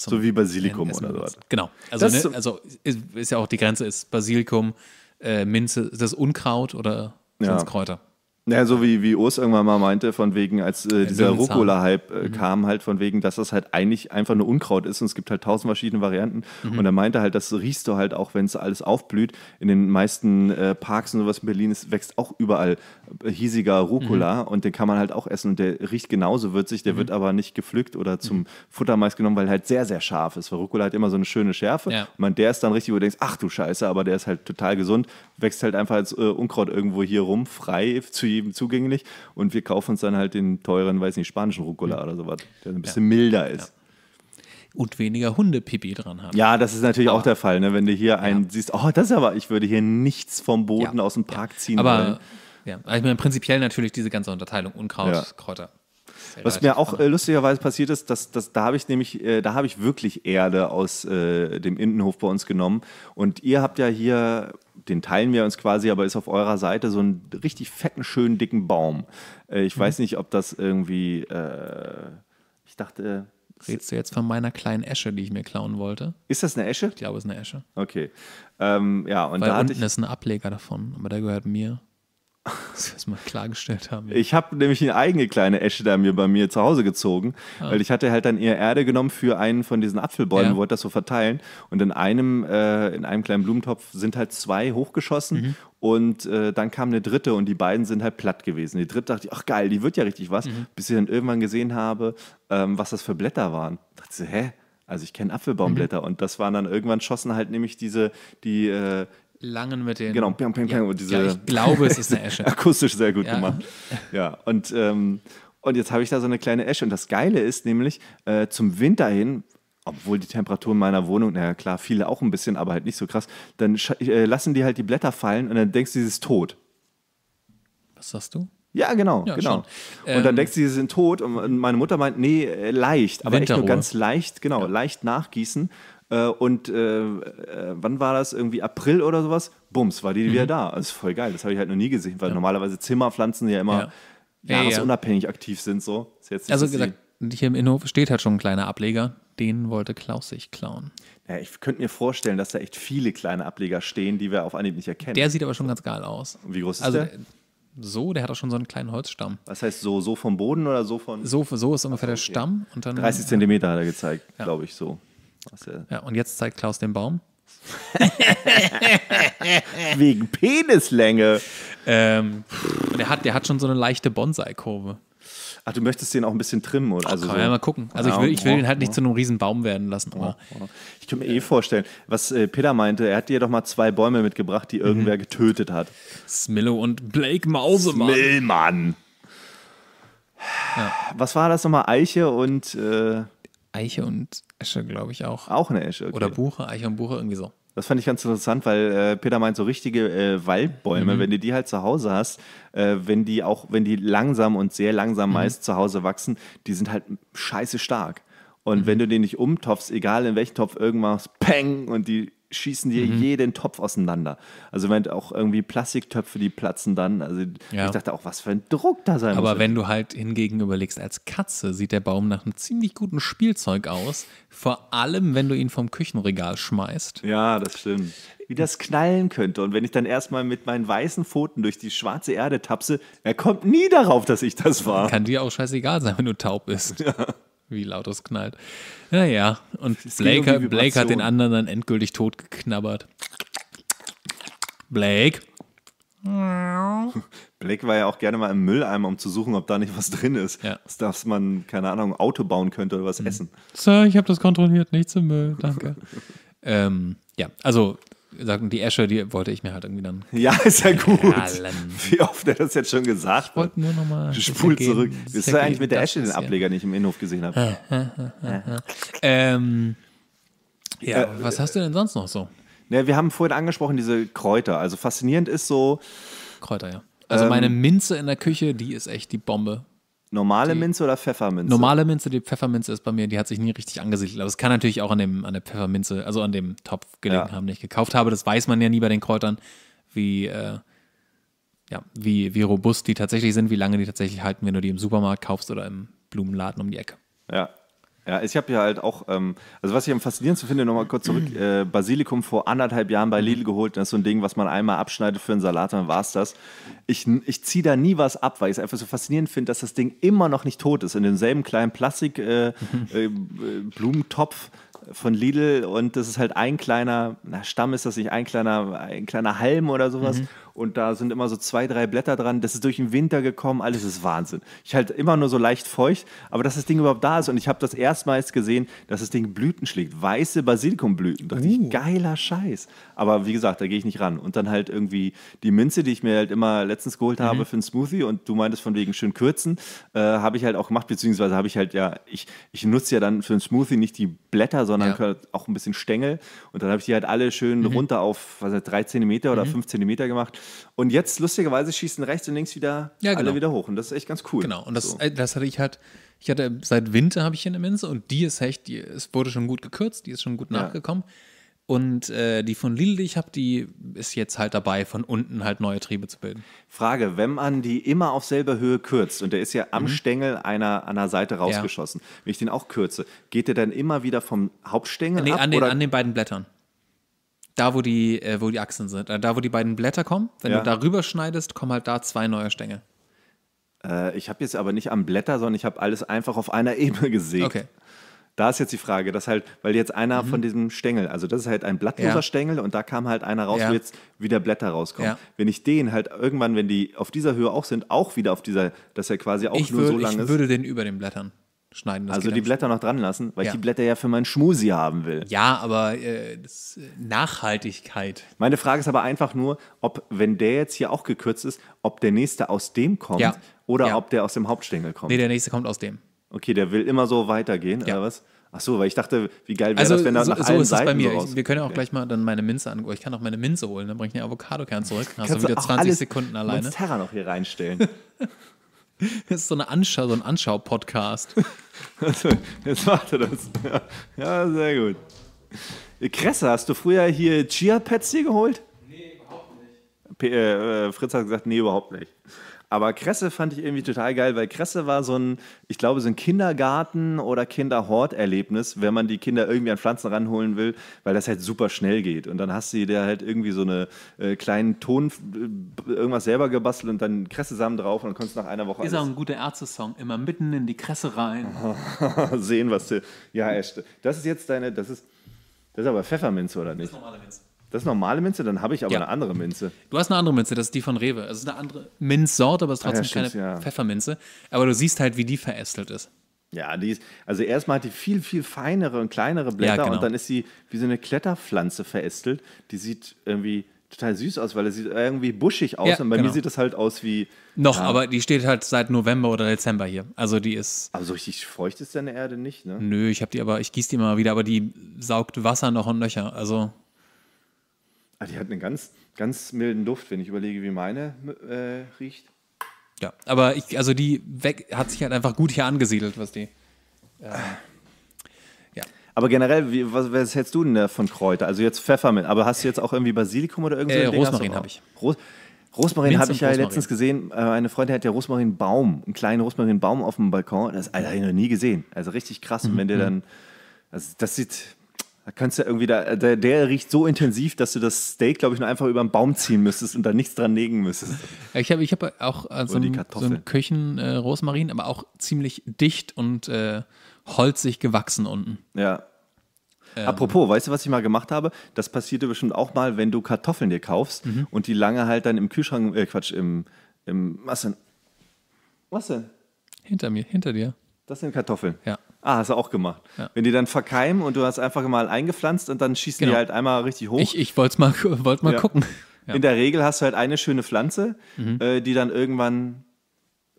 so wie Basilikum oder was. Genau. Also, ne, also ist, ist, ja auch die Grenze ist Basilikum, äh, Minze, ist das Unkraut oder ja. Kräuter? Naja, so wie, wie Urs irgendwann mal meinte, von wegen, als äh, dieser Rucola-Hype äh, mhm. kam, halt von wegen, dass das halt eigentlich einfach nur Unkraut ist und es gibt halt tausend verschiedene Varianten. Mhm. Und er meinte halt, das riechst du halt auch, wenn es alles aufblüht. In den meisten äh, Parks und sowas in Berlin ist, wächst auch überall äh, hiesiger Rucola mhm. und den kann man halt auch essen und der riecht genauso würzig, der mhm. wird aber nicht gepflückt oder zum mhm. Futter meist genommen, weil er halt sehr, sehr scharf ist. Weil Rucola hat immer so eine schöne Schärfe. Ja. Und man, der ist dann richtig, wo du denkst, ach du Scheiße, aber der ist halt total gesund, wächst halt einfach als äh, Unkraut irgendwo hier rum, frei, zu jedem zugänglich. Und wir kaufen uns dann halt den teuren, weiß nicht, spanischen Rucola oder sowas, der ein bisschen ja. milder ist. Ja. Und weniger Hundepipi dran haben. Ja, das ist natürlich aber, auch der Fall, ne? wenn du hier einen siehst, oh, das ist aber, ich würde hier nichts vom Boden aus dem Park ziehen aber, wollen. Ja, also ich meine, prinzipiell natürlich diese ganze Unterteilung, Unkraut, Kräuter. Was mir auch äh, lustigerweise passiert ist, dass, dass da habe ich nämlich, äh, da habe ich wirklich Erde aus äh, dem Innenhof bei uns genommen. Und ihr habt ja hier den teilen wir uns quasi, aber ist auf eurer Seite so einen richtig fetten, schönen, dicken Baum. Äh, ich mhm. weiß nicht, ob das irgendwie, äh, ich dachte, Redst du jetzt von meiner kleinen Esche, die ich mir klauen wollte? Ist das eine Esche? Ich glaube, es ist eine Esche. Okay. Ähm, ja, und Weil da unten ich... ist ein Ableger davon, aber der gehört mir. Dass wir es mal klargestellt haben. Ja. Ich habe nämlich eine eigene kleine Esche da mir bei mir zu Hause gezogen, ah. weil ich hatte halt dann eher Erde genommen für einen von diesen Apfelbäumen, ja. wollte das so verteilen. Und in einem, äh, in einem kleinen Blumentopf sind halt zwei hochgeschossen mhm. und äh, dann kam eine dritte und die beiden sind halt platt gewesen. Die dritte dachte ich, ach geil, die wird ja richtig was, mhm. bis ich dann irgendwann gesehen habe, ähm, was das für Blätter waren. Da dachte ich, hä? Also ich kenne Apfelbaumblätter mhm. und das waren dann irgendwann schossen halt nämlich diese, die, äh, langen mit den. Genau, piang, piang, piang. Ja, diese, ja, ich glaube, es ist eine Esche. akustisch sehr gut ja. gemacht. Ja, und, ähm, und jetzt habe ich da so eine kleine Esche. Und das Geile ist nämlich, äh, zum Winter hin, obwohl die Temperatur in meiner Wohnung, naja, klar, viele auch ein bisschen, aber halt nicht so krass, dann äh, lassen die halt die Blätter fallen und dann denkst du, sie ist tot. Was sagst du? Ja, genau, ja, genau. Schon. Und dann ähm, denkst du, sie sind tot. Und meine Mutter meint, nee, äh, leicht, aber Winterruhe. echt nur ganz leicht, genau, ja. leicht nachgießen. Äh, und äh, äh, wann war das? Irgendwie April oder sowas? Bums, war die mhm. wieder da. Das ist voll geil. Das habe ich halt noch nie gesehen, weil ja. normalerweise Zimmerpflanzen ja immer ja. jahresunabhängig aktiv sind. So. Nicht, also gesagt, hier im Innenhof steht halt schon ein kleiner Ableger. Den wollte Klaus sich klauen. Ja, ich könnte mir vorstellen, dass da echt viele kleine Ableger stehen, die wir auf Anhieb nicht erkennen. Der sieht aber schon ganz geil aus. wie groß ist also, der? So, der hat auch schon so einen kleinen Holzstamm. Was heißt so? So vom Boden oder so von. So, so ist ungefähr okay. der Stamm. Und dann, 30 Zentimeter hat er gezeigt, ja. glaube ich, so. Ja, und jetzt zeigt Klaus den Baum. Wegen Penislänge. Ähm, der, hat, der hat schon so eine leichte Bonsai-Kurve. Ach, du möchtest den auch ein bisschen trimmen, oder? Also Kann so. ja mal gucken. Also ich will, ich will den halt nicht zu einem riesen Baum werden lassen. Aber oh, oh. ich kann mir eh vorstellen, was äh, Peter meinte, er hat dir doch mal zwei Bäume mitgebracht, die irgendwer mhm. getötet hat. Smillo und Blake Mausemann. Smillmann. Ja. Was war das nochmal? Eiche und... Äh Eiche und Esche, glaube ich, auch. Auch eine Esche. Okay. Oder Buche, Eiche und Buche, irgendwie so. Das fand ich ganz interessant, weil äh, Peter meint, so richtige äh, Waldbäume, mhm. wenn du die halt zu Hause hast, äh, wenn die auch, wenn die langsam und sehr langsam mhm. meist zu Hause wachsen, die sind halt scheiße stark. Und mhm. wenn du den nicht umtopfst, egal in welchen Topf, irgendwas, peng, und die schießen dir mhm. jeden Topf auseinander. Also wenn auch irgendwie Plastiktöpfe, die platzen dann. Also ja. ich dachte auch, was für ein Druck da sein muss. Aber wenn du halt hingegen überlegst, als Katze sieht der Baum nach einem ziemlich guten Spielzeug aus. Vor allem, wenn du ihn vom Küchenregal schmeißt. Ja, das stimmt. Wie das knallen könnte. Und wenn ich dann erstmal mit meinen weißen Pfoten durch die schwarze Erde tapse, er kommt nie darauf, dass ich das war. Kann dir auch scheißegal sein, wenn du taub bist. Ja wie laut es knallt. Naja, und Blake, um Blake hat den anderen dann endgültig tot geknabbert. Blake. Blake war ja auch gerne mal im Mülleimer, um zu suchen, ob da nicht was drin ist. Ja. Dass man, keine Ahnung, ein Auto bauen könnte oder was mhm. essen. Sir, ich habe das kontrolliert, nichts im Müll, danke. ähm, ja, also sagen, die Esche, die wollte ich mir halt irgendwie dann. Ja, ist ja gut. Wie oft er das jetzt schon gesagt ich wollte nur nochmal. Spul zurück. Ist ja eigentlich mit der Esche den Ableger, den ich im Innenhof gesehen habe. Äh, äh, äh, ähm, ja, äh, was hast du denn sonst noch so? Ja, ne, wir haben vorhin angesprochen, diese Kräuter. Also faszinierend ist so. Kräuter, ja. Also ähm, meine Minze in der Küche, die ist echt die Bombe. Normale die Minze oder Pfefferminze? Normale Minze, die Pfefferminze ist bei mir, die hat sich nie richtig angesiedelt. Aber es kann natürlich auch an, dem, an der Pfefferminze, also an dem Topf gelegen ja. haben, den ich gekauft habe. Das weiß man ja nie bei den Kräutern, wie, äh, ja, wie, wie robust die tatsächlich sind, wie lange die tatsächlich halten, wenn du die im Supermarkt kaufst oder im Blumenladen um die Ecke. Ja, ja, ich habe ja halt auch, ähm, also was ich am faszinierendsten finde, nochmal kurz zurück, äh, Basilikum vor anderthalb Jahren bei Lidl geholt. Das ist so ein Ding, was man einmal abschneidet für einen Salat, dann war es das. Ich, ich ziehe da nie was ab, weil ich es einfach so faszinierend finde, dass das Ding immer noch nicht tot ist. In demselben kleinen Plastikblumentopf. Äh, äh, von Lidl und das ist halt ein kleiner, na, Stamm ist das nicht, ein kleiner, ein kleiner Halm oder sowas. Mhm und da sind immer so zwei, drei Blätter dran. Das ist durch den Winter gekommen, alles ist Wahnsinn. Ich halte immer nur so leicht feucht, aber dass das Ding überhaupt da ist und ich habe das erstmals gesehen, dass das Ding Blüten schlägt, weiße Basilikumblüten. Da dachte uh. ich, oh. geiler Scheiß. Aber wie gesagt, da gehe ich nicht ran. Und dann halt irgendwie die Minze, die ich mir halt immer letztens geholt habe mhm. für einen Smoothie und du meintest von wegen schön kürzen, äh, habe ich halt auch gemacht, beziehungsweise habe ich halt ja, ich, ich nutze ja dann für einen Smoothie nicht die Blätter, sondern ja. Halt auch ein bisschen Stängel und dann habe ich die halt alle schön mhm. runter auf was heißt, 3 cm oder mhm. 5 cm gemacht und jetzt lustigerweise schießen rechts und links wieder ja, genau. alle wieder hoch. Und das ist echt ganz cool. Genau. Und das, so. Äh, das hatte ich halt, ich hatte seit Winter habe ich hier eine Minze und die ist echt, die, es wurde schon gut gekürzt, die ist schon gut ja. nachgekommen. Und äh, die von Lidl, die ich habe, die ist jetzt halt dabei, von unten halt neue Triebe zu bilden. Frage, wenn man die immer auf selber Höhe kürzt und der ist ja am mhm. Stängel einer, an der Seite rausgeschossen, ja. wenn ich den auch kürze, geht der dann immer wieder vom Hauptstängel äh, nee, ab? An den, oder? an den beiden Blättern da, wo die, äh, wo die Achsen sind, äh, da, wo die beiden Blätter kommen, wenn ja. du darüber schneidest, kommen halt da zwei neue Stängel. Äh, ich habe jetzt aber nicht am Blätter, sondern ich habe alles einfach auf einer Ebene gesehen. Okay. Da ist jetzt die Frage, dass halt, weil jetzt einer mhm. von diesem Stängel, also das ist halt ein blattloser ja. Stängel und da kam halt einer raus, ja. wo jetzt wieder Blätter rauskommen. Ja. Wenn ich den halt irgendwann, wenn die auf dieser Höhe auch sind, auch wieder auf dieser, dass er quasi auch ich nur würd, so lang ich ist. Ich würde den über den Blättern schneiden. Das also die Blätter noch dran lassen, weil ja. ich die Blätter ja für meinen Schmusi haben will. Ja, aber äh, das, äh, Nachhaltigkeit. Meine Frage ist aber einfach nur, ob, wenn der jetzt hier auch gekürzt ist, ob der nächste aus dem kommt ja. oder ja. ob der aus dem Hauptstängel kommt. Nee, der nächste kommt aus dem. Okay, der will immer so weitergehen, oder was? Ach so, weil ich dachte, wie geil wäre also, das, wenn er so, nach so allen ist Seiten bei mir. So ich, wir können auch okay. gleich mal dann meine Minze an. Ich kann auch meine Minze holen, dann bringe ich den Avocado-Kern zurück. Dann hast du wieder 20 Sekunden alleine. Kannst Terra noch hier reinstellen. Das ist so, eine Anschau, so ein Anschau-Podcast. Also, jetzt macht er das. Ja, ja sehr gut. Kresse, hast du früher hier chia pets hier geholt? Nee, überhaupt nicht. P äh, äh, Fritz hat gesagt, nee, überhaupt nicht. Aber Kresse fand ich irgendwie total geil, weil Kresse war so ein, ich glaube, so ein Kindergarten- oder Kinderhort-Erlebnis, wenn man die Kinder irgendwie an Pflanzen ranholen will, weil das halt super schnell geht. Und dann hast du dir halt irgendwie so eine äh, kleinen Ton, äh, irgendwas selber gebastelt und dann Kresse-Samen drauf und dann konntest du nach einer Woche Ist alles. auch ein guter Ärzte-Song, immer mitten in die Kresse rein. Sehen, was du, ja, echt. Das ist jetzt deine, das ist, das ist aber Pfefferminze oder nicht? Das ist normale Minze. Das ist normale Minze, dann habe ich aber ja. eine andere Minze. Du hast eine andere Minze, das ist die von Rewe. Das ist eine andere Minzsorte, aber es ist trotzdem ah, ja, keine ja. Pfefferminze. Aber du siehst halt, wie die verästelt ist. Ja, die ist, also erstmal hat die viel, viel feinere und kleinere Blätter genau. und dann ist sie wie so eine Kletterpflanze verästelt. Die sieht irgendwie total süß aus, weil sie sieht irgendwie buschig aus. Ja, und bei genau. mir sieht das halt aus wie. Noch, ja. aber die steht halt seit November oder Dezember hier. Also die ist. Aber so richtig feucht ist deine Erde nicht, ne? Nö, ich habe die aber, ich gieße die immer wieder, aber die saugt Wasser noch und Löcher. Also. Ah, die hat einen ganz, ganz milden Duft, wenn ich überlege, wie meine äh, riecht. Ja, aber ich, also die weg, hat sich halt einfach gut hier angesiedelt, was die. Äh, ja. Aber generell, wie, was, was, hältst du denn von Kräuter? Also jetzt Pfefferminz, aber hast du jetzt auch irgendwie Basilikum oder irgendwas? Äh, Rosmarin habe ich. Ros Rosmarin habe ich ja Rosmarin. letztens gesehen. Äh, eine Freundin hat ja Rosmarinbaum, einen kleinen Rosmarinbaum auf dem Balkon. Das, das also, habe ich noch nie gesehen. Also richtig krass. Mhm. Und wenn der mhm. dann, also das sieht, da kannst du irgendwie, da, äh, der, der, riecht so intensiv, dass du das Steak, glaube ich, nur einfach über den Baum ziehen müsstest und da nichts dran legen müsstest. ich habe ich hab auch äh, so, einen, so einen Küchen-Rosmarin, äh, aber auch ziemlich dicht und äh, holzig gewachsen unten. Ja. Ähm. Apropos, weißt du, was ich mal gemacht habe? Das passierte bestimmt auch mal, wenn du Kartoffeln dir kaufst mhm. und die lange halt dann im Kühlschrank, äh, Quatsch, im, im, was denn? Was denn? Hinter mir, hinter dir. Das sind Kartoffeln. Ja. Ah, hast du auch gemacht. Ja. Wenn die dann verkeimen und du hast einfach mal eingepflanzt und dann schießen genau. die halt einmal richtig hoch. Ich, ich wollte mal, wollt mal ja. gucken. Ja. In der Regel hast du halt eine schöne Pflanze, mhm. äh, die dann irgendwann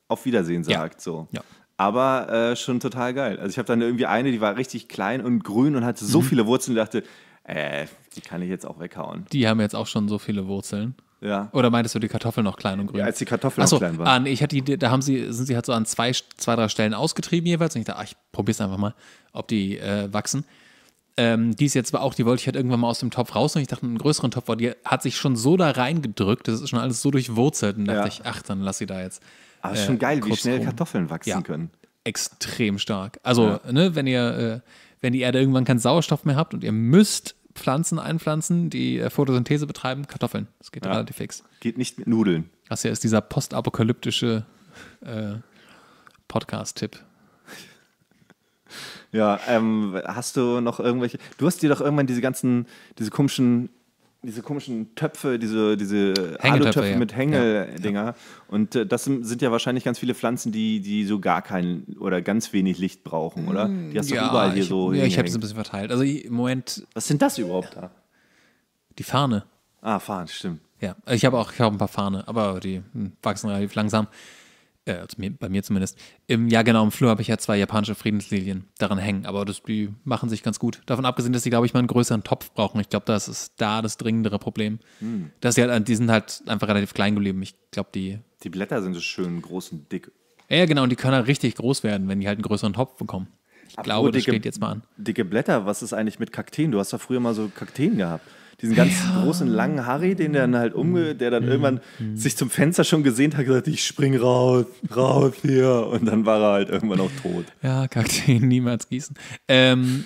auf Wiedersehen sagt. So. Aber äh, schon total geil. Also ich habe dann irgendwie eine, die war richtig klein und grün und hatte so mhm. viele Wurzeln, dachte, äh, die kann ich jetzt auch weghauen. Die haben jetzt auch schon so viele Wurzeln. Ja. Oder meintest du die Kartoffeln noch klein und grün? Ja, als die Kartoffeln noch klein waren. Ah, ich hatte die, da haben sie, sind sie halt so an zwei, zwei, drei Stellen ausgetrieben jeweils. Und ich dachte, ach, ich probier's einfach mal, ob die äh, wachsen. Ähm, die ist jetzt auch, die wollte ich halt irgendwann mal aus dem Topf raus und ich dachte, einen größeren Topf, die hat sich schon so da reingedrückt, das ist schon alles so durchwurzelt und dachte ja. ich, ach, dann lass sie da jetzt. Aber äh, ist schon äh, geil, wie schnell rum. Kartoffeln wachsen ja. können. Extrem stark. Also, ne, wenn ihr, äh, wenn die Erde irgendwann keinen Sauerstoff mehr habt und ihr müsst Pflanzen einpflanzen, die äh, Photosynthese betreiben, Kartoffeln. Das geht ja. relativ fix. Geht nicht mit Nudeln. Das hier ist dieser postapokalyptische äh, Podcast-Tipp. Ja, ähm, hast du noch irgendwelche? Du hast dir doch irgendwann diese ganzen, diese komischen diese komischen Töpfe, diese, diese Alu-Töpfe ja. mit Hängeldinger. Ja. Und äh, das sind ja wahrscheinlich ganz viele Pflanzen, die, die so gar kein oder ganz wenig Licht brauchen, oder? Mm, die hast du ja, überall hier ich, so. Ja, ich habe es ein bisschen verteilt. Also im Moment. Was sind das überhaupt da? Die Fahne. Ah, Fahne, stimmt. Ja, ich habe auch ich hab ein paar Fahne, aber die wachsen relativ langsam äh, bei mir zumindest, im, ja genau, im Flur habe ich ja zwei japanische Friedenslilien daran hängen, aber das, die machen sich ganz gut. Davon abgesehen, dass die, glaube ich, mal einen größeren Topf brauchen. Ich glaube, das ist da das dringendere Problem. Hm. Dass sie halt, äh, die sind halt einfach relativ klein geblieben. Ich glaube, die. Die Blätter sind so schön groß und dick. Ja, genau, und die können halt richtig groß werden, wenn die halt einen größeren Topf bekommen. Ich Apropos glaube, das steht jetzt mal an. Dicke Blätter, was ist eigentlich mit Kakteen? Du hast doch früher mal so Kakteen gehabt diesen ganz ja. großen langen Harry, den der dann halt umge, der dann mhm. irgendwann mhm. sich zum Fenster schon gesehen hat, gesagt, ich spring raus, raus hier. Und dann war er halt irgendwann auch tot. Ja, Kakteen niemals gießen. Ähm,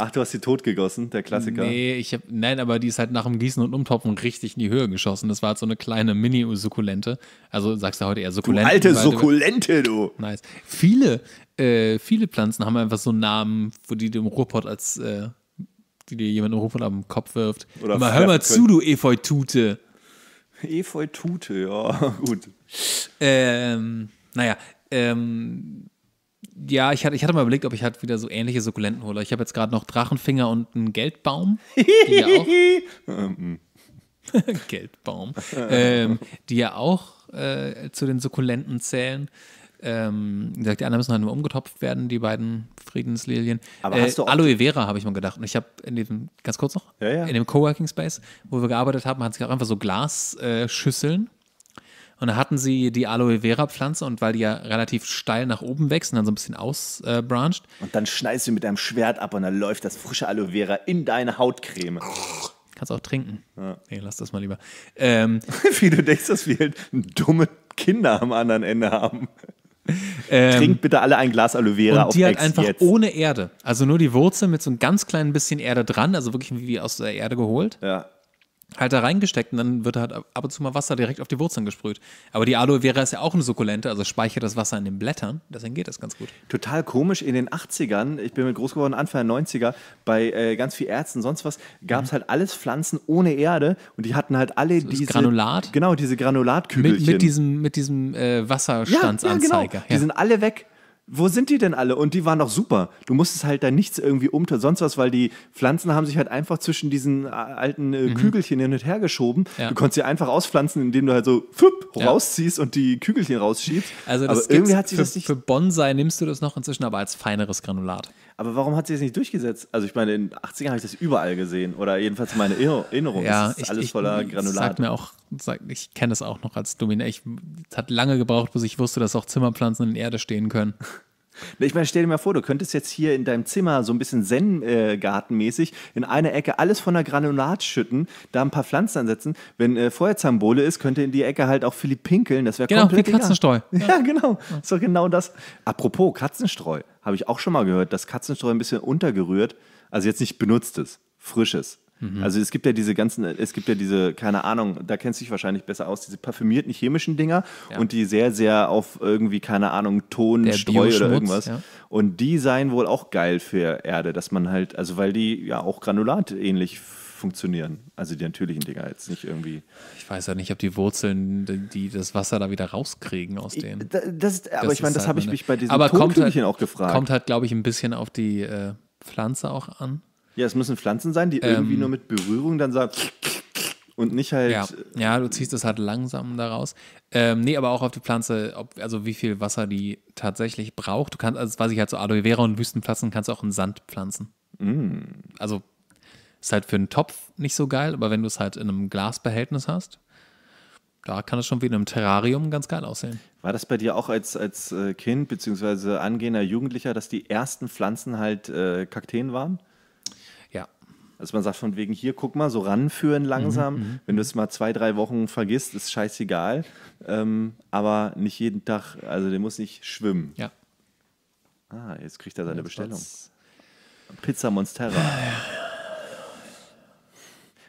Ach, du hast sie tot gegossen, der Klassiker. Nee, ich hab, nein, aber die ist halt nach dem Gießen und Umtopfen richtig in die Höhe geschossen. Das war halt so eine kleine Mini-Sukkulente. Also sagst du heute eher Sukkulente. Du alte Sukkulente, du. Nice. Viele, äh, viele Pflanzen haben einfach so einen Namen, wo die dem Ruhrpott als äh, die dir jemand im Hochbund am Kopf wirft. Oder Immer, hör mal zu, du Efeutute. Efeutute, ja, gut. Ähm, naja, ähm, ja, ich hatte, ich hatte mal überlegt, ob ich halt wieder so ähnliche Sukkulenten hole. Ich habe jetzt gerade noch Drachenfinger und einen Geldbaum. Die ja ähm, mm. Geldbaum. ähm, die ja auch äh, zu den Sukkulenten zählen ähm, wie gesagt, die anderen müssen halt nur umgetopft werden, die beiden Friedenslilien. Aber äh, hast du Aloe Vera habe ich mal gedacht. Und ich habe in dem, ganz kurz noch, ja, ja. in dem Coworking Space, wo wir gearbeitet haben, hatten sie auch einfach so Glasschüsseln. Äh, und da hatten sie die Aloe Vera Pflanze und weil die ja relativ steil nach oben wächst und dann so ein bisschen ausbrancht. Äh, und dann schneidest du mit deinem Schwert ab und dann läuft das frische Aloe Vera in deine Hautcreme. Oh. Kannst auch trinken. Ja. Nee, lass das mal lieber. Ähm, Wie du denkst, dass wir halt dumme Kinder am anderen Ende haben. Ähm, Trinkt bitte alle ein Glas Aloe Vera und die auf halt Ex einfach jetzt. ohne Erde. Also nur die Wurzel mit so einem ganz kleinen bisschen Erde dran, also wirklich wie aus der Erde geholt. Ja halt da reingesteckt und dann wird halt ab und zu mal Wasser direkt auf die Wurzeln gesprüht. Aber die Aloe Vera ist ja auch eine Sukkulente, also speichert das Wasser in den Blättern, deswegen geht das ganz gut. Total komisch, in den 80ern, ich bin mit groß geworden, Anfang der 90er, bei äh, ganz viel Ärzten, sonst was, gab es mhm. halt alles Pflanzen ohne Erde und die hatten halt alle so diese... Granulat? Genau, diese Granulatkügelchen. Mit, mit diesem, mit diesem äh, Wasserstandsanzeiger. Ja, ja, genau. Ja. Die sind alle weg wo sind die denn alle? Und die waren doch super. Du musstest halt da nichts irgendwie umtun, sonst was, weil die Pflanzen haben sich halt einfach zwischen diesen äh, alten äh, mhm. Kügelchen hin und her geschoben. Ja. Du konntest sie einfach auspflanzen, indem du halt so pfüpp, ja. rausziehst und die Kügelchen rausschiebst. Also das Aber irgendwie hat sich für, das nicht. Für Bonsai nimmst du das noch inzwischen, aber als feineres Granulat. Aber warum hat sie es nicht durchgesetzt? Also ich meine, in den 80ern habe ich das überall gesehen oder jedenfalls meine Erinnerung. Ja, das ist ich, alles ich, voller Granulat. Sag mir auch, sag, ich kenne es auch noch als Domina. Ich es hat lange gebraucht, bis ich wusste, dass auch Zimmerpflanzen in Erde stehen können. Ich meine, stell dir mal vor, du könntest jetzt hier in deinem Zimmer so ein bisschen Zen-Gartenmäßig äh, in einer Ecke alles von der Granulat schütten, da ein paar Pflanzen ansetzen. Wenn äh, Feuerzambole ist, könnte in die Ecke halt auch Philipp pinkeln. Das wäre genau, komplett wie Katzenstreu. Ja, ja genau. Ja. Ist doch genau das. Apropos Katzenstreu, habe ich auch schon mal gehört, dass Katzenstreu ein bisschen untergerührt, also jetzt nicht benutztes, frisches Mhm. Also es gibt ja diese ganzen, es gibt ja diese, keine Ahnung, da kennst du dich wahrscheinlich besser aus, diese parfümierten chemischen Dinger ja. und die sehr, sehr auf irgendwie, keine Ahnung, Ton, Der Streu oder irgendwas. Ja. Und die seien wohl auch geil für Erde, dass man halt, also weil die ja auch granulat ähnlich funktionieren. Also die natürlichen Dinger jetzt nicht irgendwie. Ich weiß ja nicht, ob die Wurzeln, die das Wasser da wieder rauskriegen aus denen. Das, das, aber das ich meine, das halt habe ich mich bei diesen aber halt, auch gefragt. Kommt halt, glaube ich, ein bisschen auf die äh, Pflanze auch an. Ja, es müssen Pflanzen sein, die ähm, irgendwie nur mit Berührung dann sagen und nicht halt. Ja, ja du ziehst es halt langsam daraus. Ähm, nee, aber auch auf die Pflanze, ob, also wie viel Wasser die tatsächlich braucht. Du kannst, also was ich halt so Aloe Vera und Wüstenpflanzen, kannst du auch in Sand pflanzen. Mm. Also ist halt für einen Topf nicht so geil, aber wenn du es halt in einem Glasbehältnis hast, da kann es schon wie in einem Terrarium ganz geil aussehen. War das bei dir auch als, als äh, Kind bzw. angehender Jugendlicher, dass die ersten Pflanzen halt äh, Kakteen waren? Also man sagt von wegen hier, guck mal, so ranführen mhm, langsam. Mhm, Wenn du es mal zwei, drei Wochen vergisst, ist scheißegal. Ähm, aber nicht jeden Tag, also der muss nicht schwimmen. Ja. Ah, jetzt kriegt er seine jetzt Bestellung. War's. Pizza Monstera.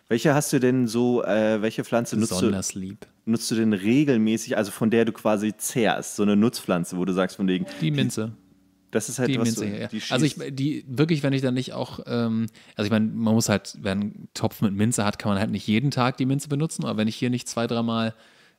Welche hast du denn so, äh, welche Pflanze nutzt Besonders du? Lieb. Nutzt du denn regelmäßig, also von der du quasi zehrst, so eine Nutzpflanze, wo du sagst von wegen. Die Minze. Die, das ist halt die was Minze du, her, ja. Also ich die wirklich, wenn ich dann nicht auch, ähm, also ich meine, man muss halt, wenn ein Topf mit Minze hat, kann man halt nicht jeden Tag die Minze benutzen, aber wenn ich hier nicht zwei, dreimal